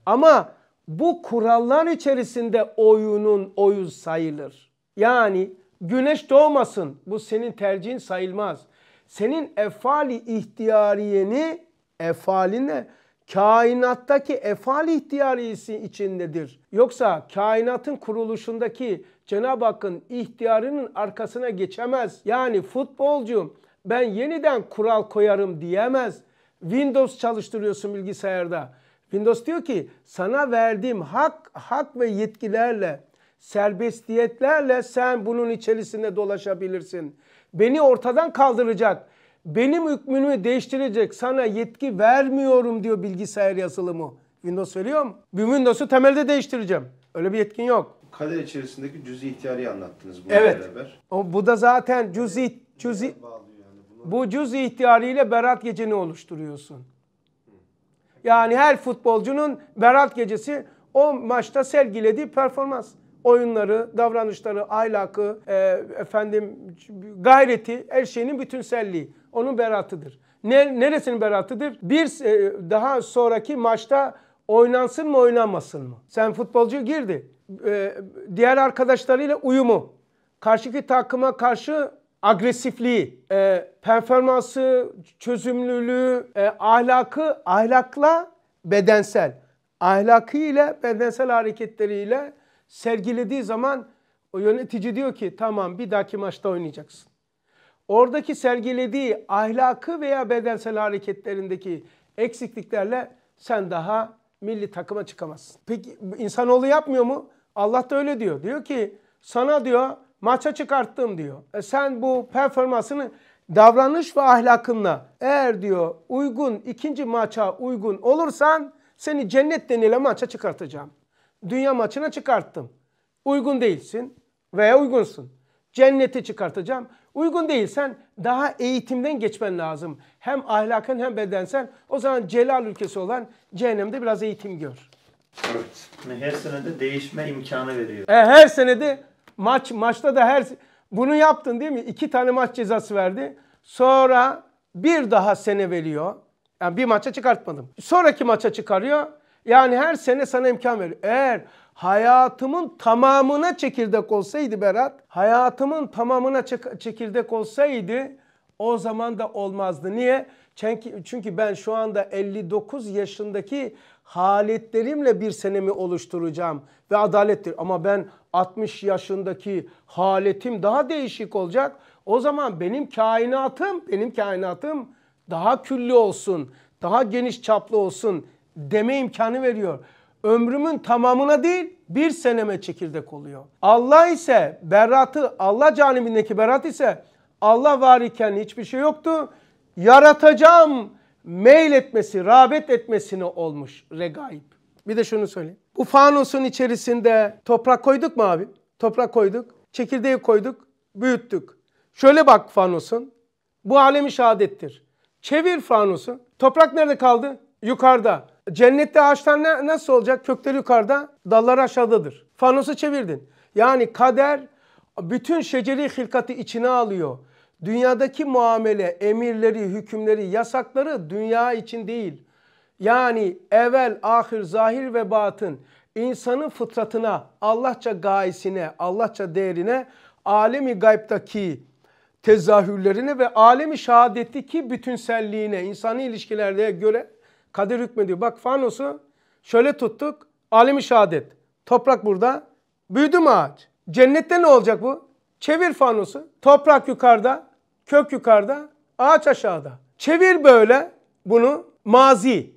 Ama bu kurallar içerisinde oyunun oyu sayılır. Yani güneş doğmasın bu senin tercihin sayılmaz. Senin efali ihtiyariyeni efaline kainattaki efal ihtiyarisi içindedir. Yoksa kainatın kuruluşundaki Cenab-ı Hakk'ın ihtiyarının arkasına geçemez. Yani futbolcu ben yeniden kural koyarım diyemez. Windows çalıştırıyorsun bilgisayarda. Windows diyor ki sana verdiğim hak, hak ve yetkilerle, serbestiyetlerle sen bunun içerisinde dolaşabilirsin. Beni ortadan kaldıracak benim hükmümü değiştirecek sana yetki vermiyorum diyor bilgisayar yazılımı. Windows veriyor mu? Bir Windows'u temelde değiştireceğim. Öyle bir yetkin yok. Kader içerisindeki cüz-i ihtiyarı anlattınız bununla evet. beraber. O, bu da zaten cüz-i... Cüz yani bu cüz-i ile berat geceni oluşturuyorsun. Yani her futbolcunun berat gecesi o maçta sergilediği performans oyunları, davranışları, ahlakı, e, efendim gayreti, her şeyinin bütünselliği. Onun beratıdır. Ne, neresinin beratıdır? Bir e, daha sonraki maçta oynansın mı oynanmasın mı? Sen futbolcu girdi. E, diğer arkadaşlarıyla uyumu. Karşıki takıma karşı agresifliği, e, performansı, çözümlülüğü, e, ahlakı, ahlakla bedensel. Ahlakıyla, bedensel hareketleriyle sergilediği zaman o yönetici diyor ki tamam bir dahaki maçta oynayacaksın. Oradaki sergilediği ahlakı veya bedensel hareketlerindeki eksikliklerle sen daha milli takıma çıkamazsın. Peki insanoğlu yapmıyor mu? Allah da öyle diyor. Diyor ki sana diyor maça çıkarttım diyor. E sen bu performansını davranış ve ahlakınla eğer diyor uygun ikinci maça uygun olursan seni cennet denilen maça çıkartacağım dünya maçına çıkarttım. Uygun değilsin veya uygunsun. Cennete çıkartacağım. Uygun değilsen daha eğitimden geçmen lazım. Hem ahlakın hem bedensel. O zaman celal ülkesi olan cehennemde biraz eğitim gör. Evet. Yani Her senede değişme imkanı veriyor. E, her senede maç maçta da her bunu yaptın değil mi? İki tane maç cezası verdi. Sonra bir daha sene veriyor. Yani bir maça çıkartmadım. Sonraki maça çıkarıyor. Yani her sene sana imkan veriyor. Eğer hayatımın tamamına çekirdek olsaydı Berat, hayatımın tamamına çekirdek olsaydı o zaman da olmazdı. Niye? Çünkü, çünkü ben şu anda 59 yaşındaki haletlerimle bir senemi oluşturacağım ve adalettir. Ama ben 60 yaşındaki haletim daha değişik olacak. O zaman benim kainatım, benim kainatım daha küllü olsun, daha geniş çaplı olsun deme imkanı veriyor. Ömrümün tamamına değil bir seneme çekirdek oluyor. Allah ise beratı Allah canibindeki berat ise Allah var iken hiçbir şey yoktu. Yaratacağım etmesi, rağbet etmesini olmuş regaib. Bir de şunu söyleyeyim. Bu fanusun içerisinde toprak koyduk mu abi? Toprak koyduk, çekirdeği koyduk, büyüttük. Şöyle bak fanusun. Bu alemi şehadettir. Çevir fanusu. Toprak nerede kaldı? Yukarıda. Cennette ağaçlar ne, nasıl olacak? Kökleri yukarıda, dallar aşağıdadır. Fanosu çevirdin. Yani kader bütün şeceri hilkati içine alıyor. Dünyadaki muamele, emirleri, hükümleri, yasakları dünya için değil. Yani evvel, ahir, zahir ve batın insanın fıtratına, Allahça gayesine, Allahça değerine, alemi gaybtaki tezahürlerine ve alemi şehadetteki bütünselliğine, insani ilişkilerde göre Kader hükmediyor. Bak fanusu şöyle tuttuk. Alemi şehadet. Toprak burada. Büyüdü mü ağaç? Cennette ne olacak bu? Çevir fanusu. Toprak yukarıda, kök yukarıda, ağaç aşağıda. Çevir böyle bunu mazi.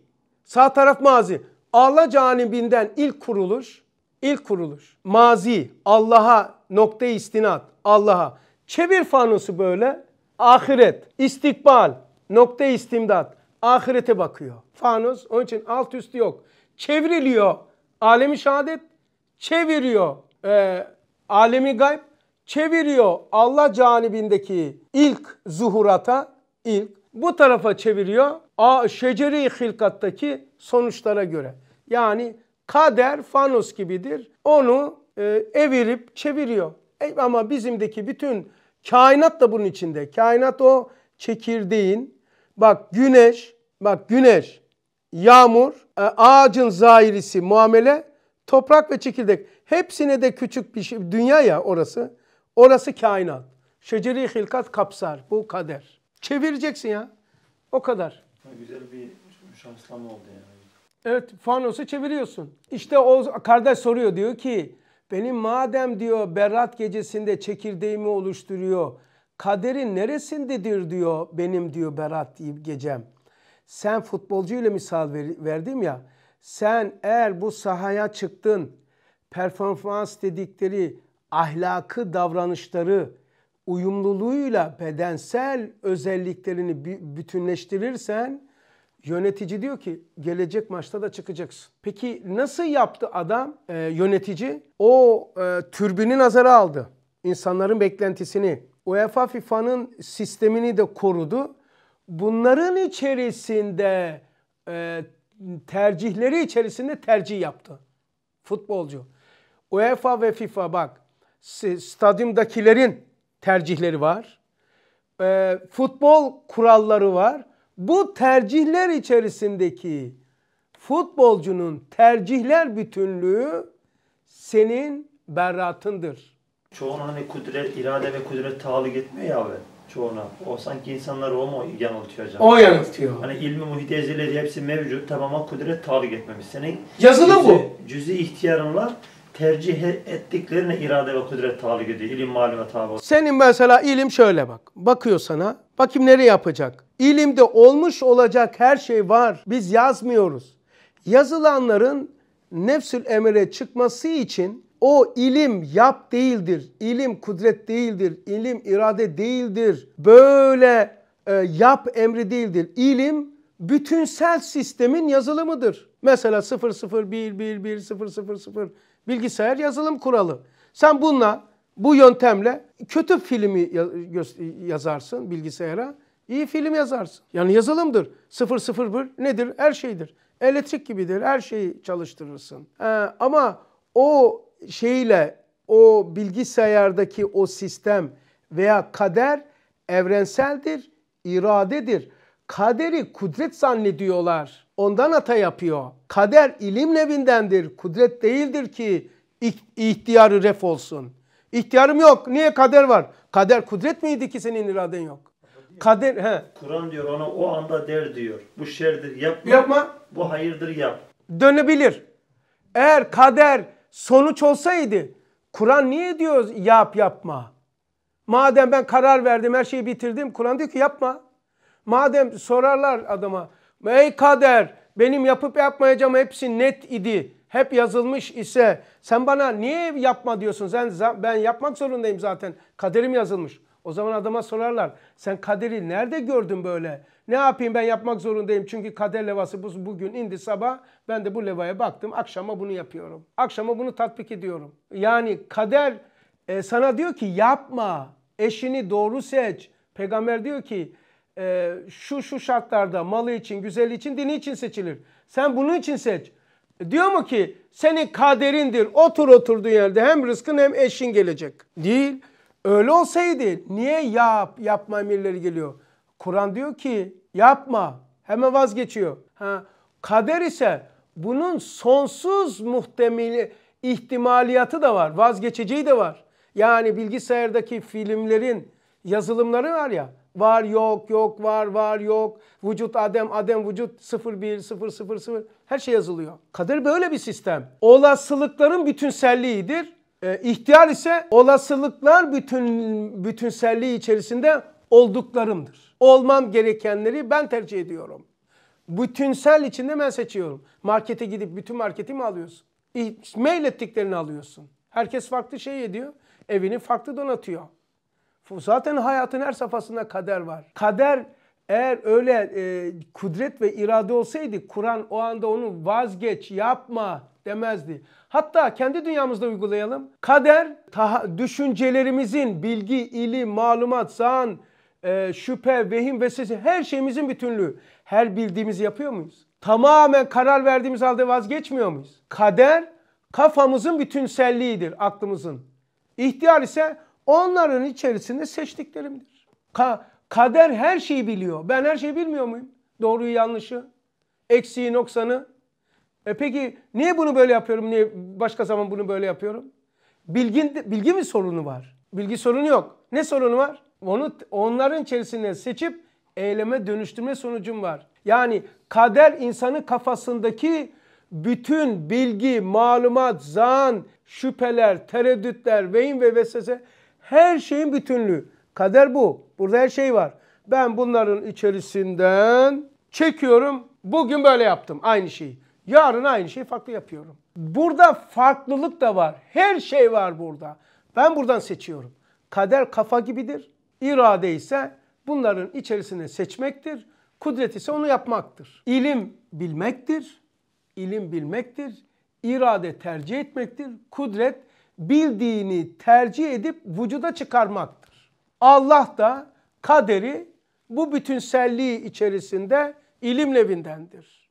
Sağ taraf mazi. Allah canibinden ilk kuruluş, ilk kuruluş. Mazi, Allah'a nokta istinat, Allah'a. Çevir fanusu böyle. Ahiret, istikbal, nokta istimdat ahirete bakıyor. Fanus onun için alt üstü yok. Çevriliyor alemi şehadet, çeviriyor e, alemi gayb, çeviriyor Allah canibindeki ilk zuhurata, ilk bu tarafa çeviriyor a şeceri hilkattaki sonuçlara göre. Yani kader fanus gibidir. Onu e, evirip çeviriyor. E, ama bizimdeki bütün kainat da bunun içinde. Kainat o çekirdeğin Bak güneş, bak güneş, yağmur, e, ağacın zahirisi, muamele, toprak ve çekirdek. Hepsine de küçük bir şey. Dünya ya orası. Orası kainat. Şeceri hilkat kapsar. Bu kader. Çevireceksin ya. O kadar. Güzel bir şanslama oldu yani. Evet fanosu çeviriyorsun. İşte o kardeş soruyor diyor ki benim madem diyor Berat gecesinde çekirdeğimi oluşturuyor kaderin neresindedir diyor benim diyor Berat gecem. Sen futbolcu ile misal ver, verdim ya. Sen eğer bu sahaya çıktın, performans dedikleri ahlakı, davranışları uyumluluğuyla bedensel özelliklerini bütünleştirirsen yönetici diyor ki gelecek maçta da çıkacaksın. Peki nasıl yaptı adam e, yönetici? O e, türbünü nazara aldı. İnsanların beklentisini, UEFA FIFA'nın sistemini de korudu. Bunların içerisinde e, tercihleri içerisinde tercih yaptı futbolcu. UEFA ve FIFA bak stadyumdakilerin tercihleri var. E, futbol kuralları var. Bu tercihler içerisindeki futbolcunun tercihler bütünlüğü senin berratındır çoğuna hani kudret, irade ve kudret tahallük etmiyor ya abi çoğuna. O sanki insanları o mu yanıltıyor acaba? O yanıltıyor. Hani ilmi muhit ezileri hepsi mevcut. Tamamen kudret tahallük etmemiş. Senin Yazılı cüzi, bu. Cüzi ihtiyarınla tercih e- ettiklerine irade ve kudret tahallük ediyor. İlim malume tabi. Senin mesela ilim şöyle bak. Bakıyor sana. Bakayım nereye yapacak? İlimde olmuş olacak her şey var. Biz yazmıyoruz. Yazılanların nefsül emire çıkması için o ilim yap değildir. İlim kudret değildir. İlim irade değildir. Böyle e, yap emri değildir. İlim bütünsel sistemin yazılımıdır. Mesela 00111000 bilgisayar yazılım kuralı. Sen bununla bu yöntemle kötü filmi yazarsın bilgisayara. iyi film yazarsın. Yani yazılımdır. 001 nedir? Her şeydir. Elektrik gibidir. Her şeyi çalıştırırsın. Ee, ama o şeyle o bilgisayardaki o sistem veya kader evrenseldir, iradedir. Kaderi kudret zannediyorlar. Ondan ata yapıyor. Kader ilim nevindendir. Kudret değildir ki ihtiyarı ref olsun. İhtiyarım yok. Niye kader var? Kader kudret miydi ki senin iraden yok? Kader he. Kur'an diyor ona o anda der diyor. Bu şerdir yapma. Yapma. Bu hayırdır yap. Dönebilir. Eğer kader sonuç olsaydı Kur'an niye diyor yap yapma? Madem ben karar verdim her şeyi bitirdim Kur'an diyor ki yapma. Madem sorarlar adama ey kader benim yapıp yapmayacağım hepsi net idi. Hep yazılmış ise sen bana niye yapma diyorsun? Sen ben yapmak zorundayım zaten. Kaderim yazılmış. O zaman adama sorarlar. Sen kaderi nerede gördün böyle? Ne yapayım ben yapmak zorundayım çünkü kader levası bu, bugün indi sabah. Ben de bu levaya baktım akşama bunu yapıyorum. Akşama bunu tatbik ediyorum. Yani kader e, sana diyor ki yapma eşini doğru seç. Peygamber diyor ki e, şu şu şartlarda malı için, güzeli için, dini için seçilir. Sen bunun için seç. E, diyor mu ki senin kaderindir otur oturduğun yerde hem rızkın hem eşin gelecek. Değil. Öyle olsaydı niye yap yapma emirleri geliyor? Kur'an diyor ki yapma hemen vazgeçiyor. Ha, kader ise bunun sonsuz muhtemeli ihtimaliyatı da var vazgeçeceği de var. Yani bilgisayardaki filmlerin yazılımları var ya var yok yok var var yok vücut adem adem vücut 0 1 0 0 0 her şey yazılıyor. Kader böyle bir sistem. Olasılıkların bütünselliğidir. E, ihtiyar ise olasılıklar bütün bütünselliği içerisinde olduklarımdır. Olmam gerekenleri ben tercih ediyorum. Bütünsel içinde ben seçiyorum. Markete gidip bütün marketi mi alıyorsun? Mail ettiklerini alıyorsun. Herkes farklı şey ediyor. Evini farklı donatıyor. Zaten hayatın her safhasında kader var. Kader eğer öyle e, kudret ve irade olsaydı Kur'an o anda onu vazgeç, yapma demezdi. Hatta kendi dünyamızda uygulayalım. Kader düşüncelerimizin bilgi, ilim, malumat, zan, e, şüphe, vehim ve her şeyimizin bütünlüğü. Her bildiğimizi yapıyor muyuz? Tamamen karar verdiğimiz halde vazgeçmiyor muyuz? Kader kafamızın bütünselliğidir, aklımızın. İhtiyar ise onların içerisinde seçtiklerimdir. Ka kader her şeyi biliyor. Ben her şeyi bilmiyor muyum? Doğruyu, yanlışı, eksiği, noksanı. E peki niye bunu böyle yapıyorum? Niye başka zaman bunu böyle yapıyorum? Bilgin, bilgi mi sorunu var? Bilgi sorunu yok. Ne sorunu var? Onu onların içerisine seçip eyleme dönüştürme sonucum var. Yani kader insanın kafasındaki bütün bilgi, malumat, zan, şüpheler, tereddütler, veyin ve vesvese her şeyin bütünlüğü. Kader bu. Burada her şey var. Ben bunların içerisinden çekiyorum. Bugün böyle yaptım aynı şeyi. Yarın aynı şeyi farklı yapıyorum. Burada farklılık da var. Her şey var burada. Ben buradan seçiyorum. Kader kafa gibidir. İrade ise bunların içerisine seçmektir. Kudret ise onu yapmaktır. İlim bilmektir. İlim bilmektir. İrade tercih etmektir. Kudret bildiğini tercih edip vücuda çıkarmaktır. Allah da kaderi bu bütünselliği içerisinde ilim levindendir.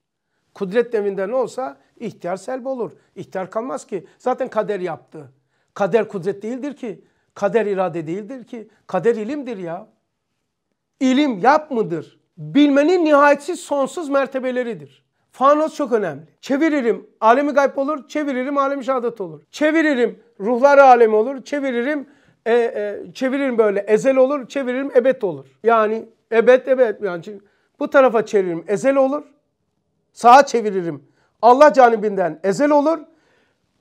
Kudret levinden olsa ihtiyar selb olur. İhtiyar kalmaz ki. Zaten kader yaptı. Kader kudret değildir ki. Kader irade değildir ki. Kader ilimdir ya. İlim yap mıdır? Bilmenin nihayetsiz sonsuz mertebeleridir. Fanus çok önemli. Çeviririm alemi gayb olur, çeviririm alemi şehadet olur. Çeviririm ruhlar alemi olur, çeviririm e, e, çeviririm böyle ezel olur, çeviririm ebed olur. Yani ebed ebed yani bu tarafa çeviririm ezel olur. Sağa çeviririm Allah canibinden ezel olur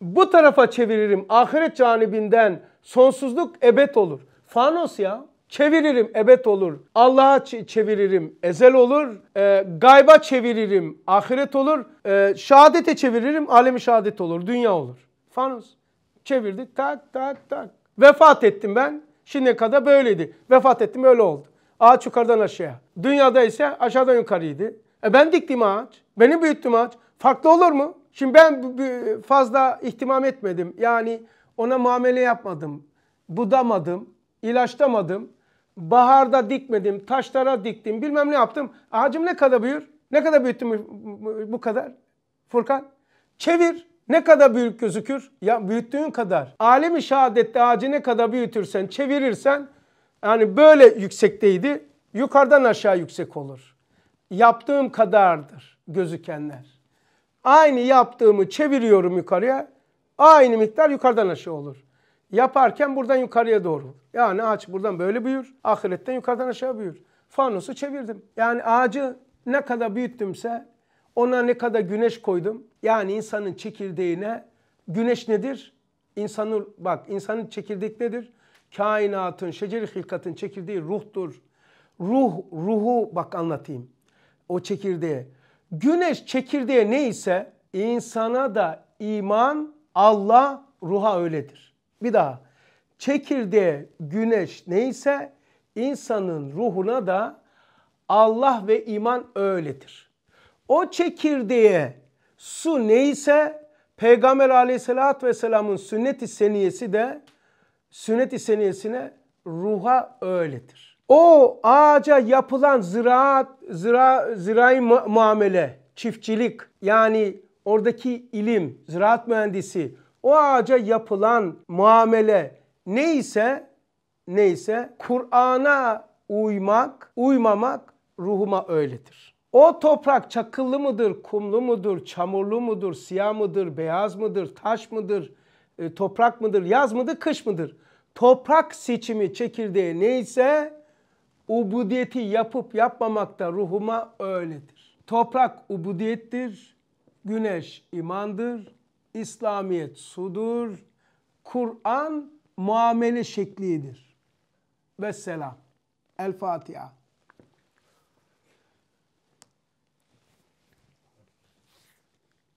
bu tarafa çeviririm ahiret canibinden sonsuzluk ebet olur. Fanos ya çeviririm ebet olur. Allah'a çeviririm ezel olur. E, gayba çeviririm ahiret olur. E, şehadete çeviririm alemi şehadet olur. Dünya olur. Fanos çevirdik. tak tak tak. Vefat ettim ben. Şimdiye kadar böyleydi. Vefat ettim öyle oldu. Ağaç yukarıdan aşağıya. Dünyada ise aşağıdan yukarıydı. E ben diktim ağaç. Beni büyüttüm ağaç. Farklı olur mu? Şimdi ben fazla ihtimam etmedim. Yani ona muamele yapmadım. Budamadım, ilaçlamadım. Baharda dikmedim, taşlara diktim, bilmem ne yaptım. Ağacım ne kadar büyür? Ne kadar büyüttüm bu kadar? Furkan, çevir. Ne kadar büyük gözükür? Ya büyüttüğün kadar. Alemi şehadette ağacı ne kadar büyütürsen, çevirirsen yani böyle yüksekteydi. Yukarıdan aşağı yüksek olur. Yaptığım kadardır gözükenler. Aynı yaptığımı çeviriyorum yukarıya. Aynı miktar yukarıdan aşağı olur. Yaparken buradan yukarıya doğru. Yani ağaç buradan böyle büyür. Ahiretten yukarıdan aşağı büyür. Fanusu çevirdim. Yani ağacı ne kadar büyüttümse ona ne kadar güneş koydum. Yani insanın çekirdeğine güneş nedir? İnsanın bak insanın çekirdek nedir? Kainatın, şeceri hilkatın çekirdeği ruhtur. Ruh, ruhu bak anlatayım. O çekirdeğe. Güneş çekirdeğe neyse insana da iman Allah ruha öyledir. Bir daha çekirdeğe güneş neyse insanın ruhuna da Allah ve iman öyledir. O çekirdeğe su neyse Peygamber aleyhissalatü vesselamın sünnet-i seniyesi de sünnet-i seniyesine ruha öyledir. O ağaca yapılan ziraat, zira, zirai muamele, çiftçilik yani oradaki ilim, ziraat mühendisi, o ağaca yapılan muamele neyse neyse Kur'an'a uymak, uymamak ruhuma öyledir. O toprak çakıllı mıdır, kumlu mudur, çamurlu mudur, siyah mıdır, beyaz mıdır, taş mıdır, e, toprak mıdır, yaz mıdır, kış mıdır? Toprak seçimi çekirdeği neyse Ubudiyeti yapıp yapmamak da ruhuma öyledir. Toprak ubudiyettir, güneş imandır, İslamiyet sudur, Kur'an muamele şeklidir. Vesselam. El Fatiha.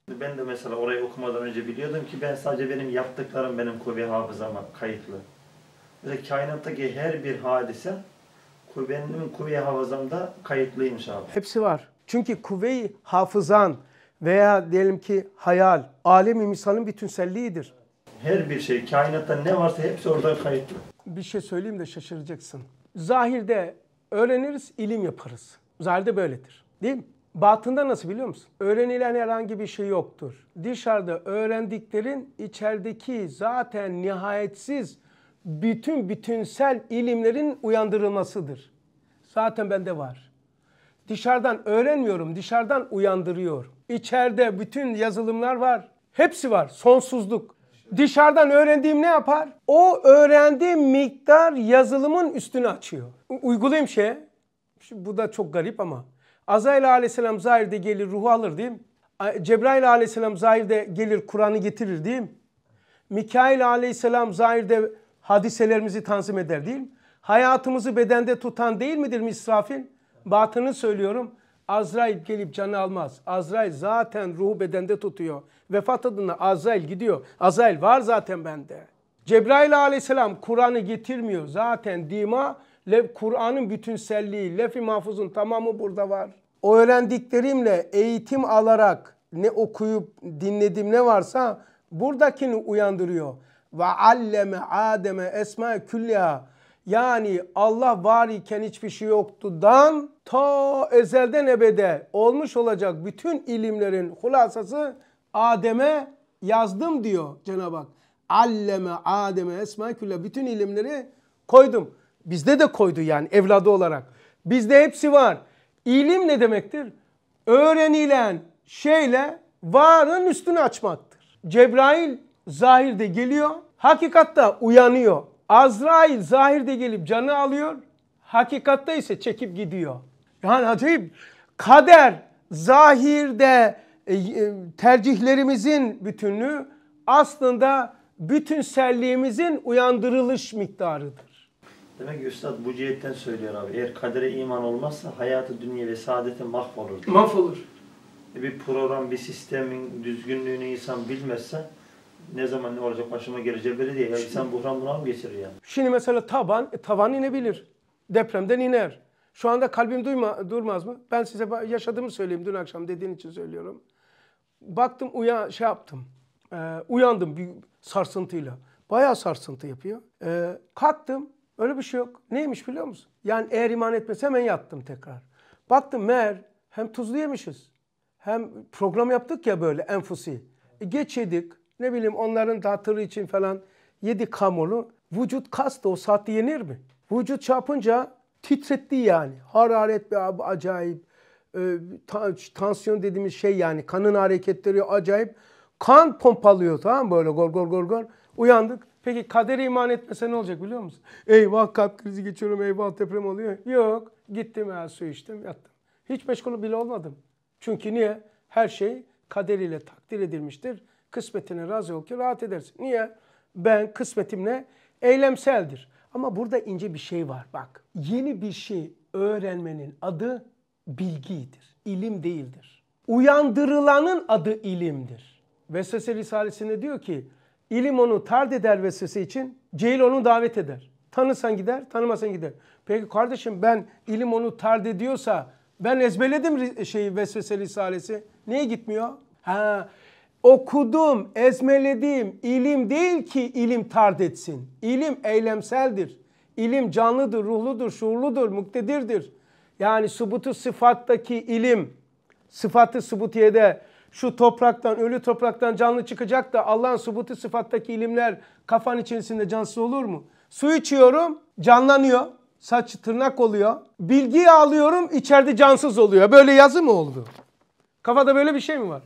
Ben de mesela orayı okumadan önce biliyordum ki ben sadece benim yaptıklarım benim kuvve hafızama kayıtlı. Mesela kainattaki her bir hadise benim kuvve hafızamda kayıtlıymış abi. Hepsi var. Çünkü kuvve hafızan veya diyelim ki hayal, alemi misalın bütünselliğidir. Her bir şey, kainatta ne varsa hepsi orada kayıtlı. Bir şey söyleyeyim de şaşıracaksın. Zahirde öğreniriz, ilim yaparız. Zahirde böyledir. Değil mi? Batında nasıl biliyor musun? Öğrenilen herhangi bir şey yoktur. Dışarıda öğrendiklerin içerideki zaten nihayetsiz bütün bütünsel ilimlerin uyandırılmasıdır. Zaten bende var. Dışarıdan öğrenmiyorum, dışarıdan uyandırıyor. İçeride bütün yazılımlar var. Hepsi var. Sonsuzluk. Dışarıdan öğrendiğim ne yapar? O öğrendiğim miktar yazılımın üstünü açıyor. Uygulayayım şey. bu da çok garip ama. Azrail aleyhisselam zahirde gelir ruhu alır değil mi? Cebrail aleyhisselam zahirde gelir Kur'an'ı getirir değil mi? Mikail aleyhisselam zahirde hadiselerimizi tanzim eder değil mi? Hayatımızı bedende tutan değil midir misrafin? Batını söylüyorum. Azrail gelip canı almaz. Azrail zaten ruhu bedende tutuyor. Vefat adına Azrail gidiyor. Azrail var zaten bende. Cebrail aleyhisselam Kur'an'ı getirmiyor. Zaten dima Kur'an'ın bütünselliği, lef-i mahfuzun tamamı burada var. O öğrendiklerimle eğitim alarak ne okuyup dinledim ne varsa buradakini uyandırıyor ve alleme Adem'e esma külliha. Yani Allah var iken hiçbir şey yoktu dan ta ezelden ebede olmuş olacak bütün ilimlerin hulasası Adem'e yazdım diyor Cenab-ı Hak. Alleme Adem'e esma külliha. Bütün ilimleri koydum. Bizde de koydu yani evladı olarak. Bizde hepsi var. İlim ne demektir? Öğrenilen şeyle varın üstünü açmaktır. Cebrail zahirde geliyor, hakikatta uyanıyor. Azrail zahirde gelip canı alıyor, hakikatta ise çekip gidiyor. Yani acayip kader zahirde e, e, tercihlerimizin bütünü aslında bütünselliğimizin uyandırılış miktarıdır. Demek ki Üstad bu cihetten söylüyor abi. Eğer kadere iman olmazsa hayatı, dünya ve saadeti mahvolur. Mahvolur. E, bir program, bir sistemin düzgünlüğünü insan bilmezse ne zaman ne olacak başıma geleceği belli değil. Ya sen buhran buna mı geçirir yani? Şimdi mesela taban, e, tavan inebilir. Depremden iner. Şu anda kalbim duyma, durmaz mı? Ben size yaşadığımı söyleyeyim dün akşam dediğin için söylüyorum. Baktım uya şey yaptım. E, uyandım bir sarsıntıyla. Bayağı sarsıntı yapıyor. E, kalktım. Öyle bir şey yok. Neymiş biliyor musun? Yani eğer iman etmese hemen yattım tekrar. Baktım meğer hem tuzlu yemişiz. Hem program yaptık ya böyle enfusi. E, geç yedik ne bileyim onların da hatırı için falan yedi kamulu. Vücut kas da o saatte yenir mi? Vücut çarpınca titretti yani. Hararet bir acayip. E, tansiyon dediğimiz şey yani kanın hareketleri acayip. Kan pompalıyor tamam böyle gol gol gol gol. Uyandık. Peki kaderi iman etmese ne olacak biliyor musun? Eyvah kalp krizi geçiyorum, eyvah deprem oluyor. Yok, gittim ya su içtim, yattım. Hiç meşgul bile olmadım. Çünkü niye? Her şey kader ile takdir edilmiştir. Kısmetine razı ol ki rahat edersin. Niye? Ben kısmetimle eylemseldir. Ama burada ince bir şey var bak. Yeni bir şey öğrenmenin adı bilgidir. İlim değildir. Uyandırılanın adı ilimdir. Vesvese Risalesi'nde diyor ki ilim onu tard eder vesvese için, cehil onu davet eder. Tanısan gider, tanımasan gider. Peki kardeşim ben ilim onu tard ediyorsa ben ezberledim şeyi vesvese risalesi. Niye gitmiyor? Ha, okudum, ezmelediğim ilim değil ki ilim tard etsin. İlim eylemseldir. İlim canlıdır, ruhludur, şuurludur, muktedirdir. Yani subutu sıfattaki ilim, sıfatı subutiyede şu topraktan, ölü topraktan canlı çıkacak da Allah'ın subutu sıfattaki ilimler kafan içerisinde cansız olur mu? Su içiyorum, canlanıyor. Saç tırnak oluyor. Bilgiyi alıyorum, içeride cansız oluyor. Böyle yazı mı oldu? Kafada böyle bir şey mi var?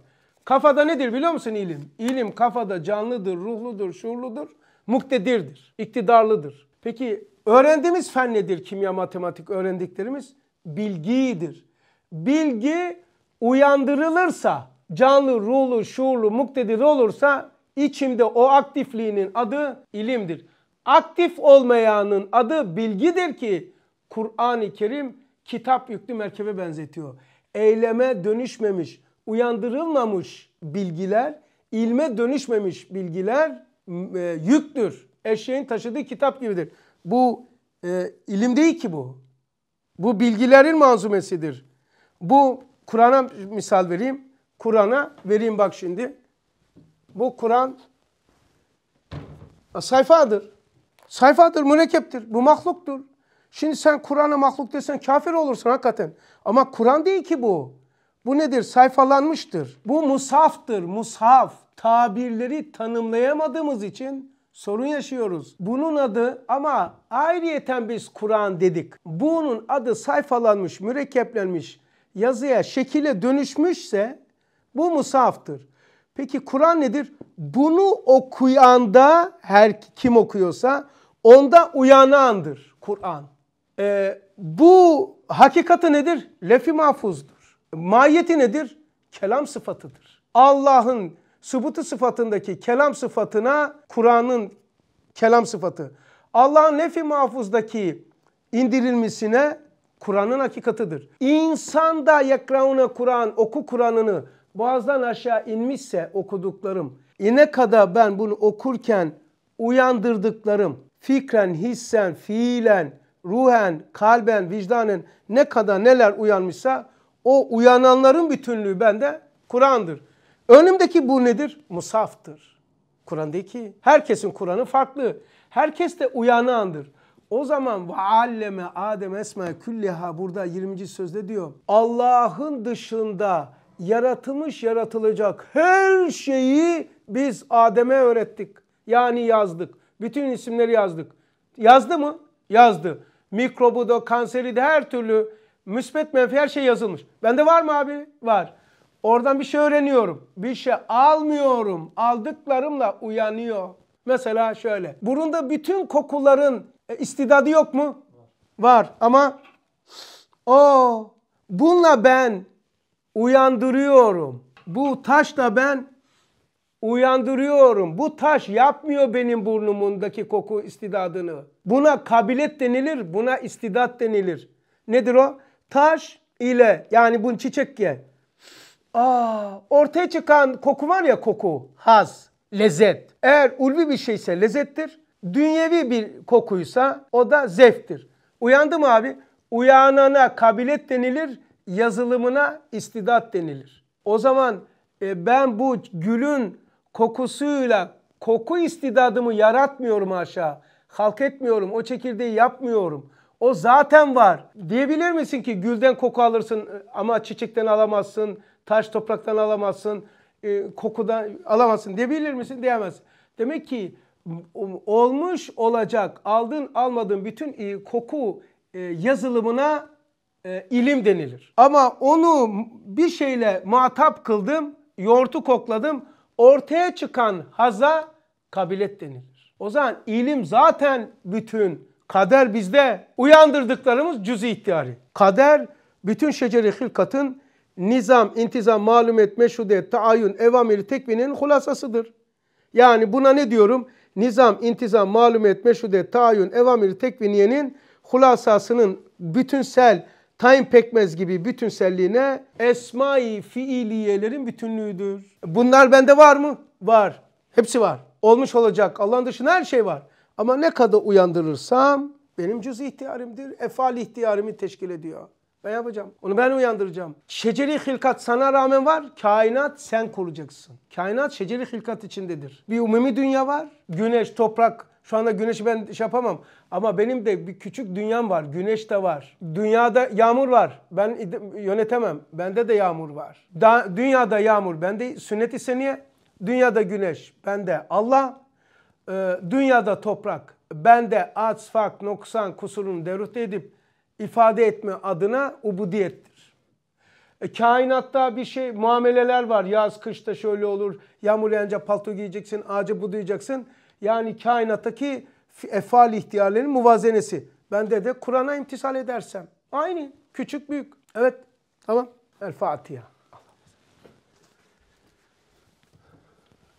Kafada nedir biliyor musun ilim? İlim kafada canlıdır, ruhludur, şuurludur, muktedirdir, iktidarlıdır. Peki öğrendiğimiz fen nedir kimya, matematik öğrendiklerimiz? Bilgidir. Bilgi uyandırılırsa, canlı, ruhlu, şuurlu, muktedir olursa içimde o aktifliğinin adı ilimdir. Aktif olmayanın adı bilgidir ki Kur'an-ı Kerim kitap yüklü merkebe benzetiyor. Eyleme dönüşmemiş, uyandırılmamış bilgiler, ilme dönüşmemiş bilgiler e, yüktür. Eşeğin taşıdığı kitap gibidir. Bu e, ilim değil ki bu. Bu bilgilerin manzumesidir. Bu Kur'an'a misal vereyim. Kur'an'a vereyim bak şimdi. Bu Kur'an e, sayfadır. Sayfadır, mürekkeptir. Bu mahluktur. Şimdi sen Kur'an'a mahluk desen kafir olursun hakikaten. Ama Kur'an değil ki bu. Bu nedir? Sayfalanmıştır. Bu musaftır. Mushaf. Tabirleri tanımlayamadığımız için sorun yaşıyoruz. Bunun adı ama ayrıyeten biz Kur'an dedik. Bunun adı sayfalanmış, mürekkeplenmiş, yazıya, şekile dönüşmüşse bu musaftır. Peki Kur'an nedir? Bunu okuyanda her kim okuyorsa onda uyanandır Kur'an. Ee, bu hakikati nedir? Lefi mahfuzdur. Mahiyeti nedir? Kelam sıfatıdır. Allah'ın sübutu sıfatındaki kelam sıfatına Kur'an'ın kelam sıfatı. Allah'ın nefi mahfuzdaki indirilmesine Kur'an'ın hakikatıdır. İnsan da yakrauna Kur'an, oku Kur'an'ını boğazdan aşağı inmişse okuduklarım, ine e kadar ben bunu okurken uyandırdıklarım, fikren, hissen, fiilen, ruhen, kalben, vicdanen ne kadar neler uyanmışsa o uyananların bütünlüğü bende Kur'an'dır. Önümdeki bu nedir? Musaftır. Kur'an'daki herkesin Kur'an'ı farklı. Herkes de uyanandır. O zaman ve alleme Adem esme külliha burada 20. sözde diyor. Allah'ın dışında yaratılmış yaratılacak her şeyi biz Adem'e öğrettik. Yani yazdık. Bütün isimleri yazdık. Yazdı mı? Yazdı. Mikrobu da kanseri de her türlü müspet menfi her şey yazılmış. Bende var mı abi? Var. Oradan bir şey öğreniyorum. Bir şey almıyorum. Aldıklarımla uyanıyor. Mesela şöyle. Burunda bütün kokuların e, istidadı yok mu? Var ama o bununla ben uyandırıyorum. Bu taşla ben uyandırıyorum. Bu taş yapmıyor benim burnumundaki koku istidadını. Buna kabiliyet denilir, buna istidat denilir. Nedir o? Taş ile yani bu çiçek ye. Aa, ortaya çıkan koku var ya koku, haz, lezzet. Eğer ulvi bir şeyse lezzettir. Dünyevi bir kokuysa o da zevktir. Uyandı mı abi? Uyanana kabilet denilir, yazılımına istidat denilir. O zaman e, ben bu gülün kokusuyla koku istidadımı yaratmıyorum aşağı. Halk etmiyorum, o çekirdeği yapmıyorum. O zaten var. Diyebilir misin ki gülden koku alırsın e, ama çiçekten alamazsın, taş topraktan alamazsın, e, kokudan alamazsın diyebilir misin? Diyemezsin. Demek ki olmuş olacak aldığın almadığın bütün e, koku e, yazılımına e, ilim denilir. Ama onu bir şeyle muhatap kıldım, yoğurtu kokladım, ortaya çıkan haza kabilet denilir. O zaman ilim zaten bütün Kader bizde uyandırdıklarımız cüz-i ihtiyari. Kader bütün şeceri hilkatın nizam, intizam, malumiyet, meşrudiyet, taayyün, evamiri, tekvinin hulasasıdır. Yani buna ne diyorum? Nizam, intizam, malumiyet, meşrudiyet, taayyün, evamiri, tekviniyenin hulasasının bütünsel, tayin pekmez gibi bütünselliğine esma fiiliyelerin bütünlüğüdür. Bunlar bende var mı? Var. Hepsi var. Olmuş olacak. Allah'ın dışında her şey var. Ama ne kadar uyandırırsam benim cüz ihtiyarimdir. Efal ihtiyarımı teşkil ediyor. Ben yapacağım. Onu ben uyandıracağım. Şeceri hilkat sana rağmen var. Kainat sen kuracaksın. Kainat şeceri hilkat içindedir. Bir umumi dünya var. Güneş, toprak. Şu anda güneşi ben şey yapamam. Ama benim de bir küçük dünyam var. Güneş de var. Dünyada yağmur var. Ben yönetemem. Bende de yağmur var. Da, dünyada yağmur. Bende sünnet-i seniye. Dünyada güneş. Bende Allah. Ee, dünyada toprak bende az fark noksan kusurunu devlet edip ifade etme adına ubudiyettir. E, kainatta bir şey muameleler var. Yaz kışta şöyle olur. Yağmur yağınca palto giyeceksin, ağacı budayacaksın. Yani kainattaki efal ihtiyarlarının muvazenesi. Bende de Kur'an'a imtisal edersem. Aynı. Küçük büyük. Evet. Tamam. El Fatiha.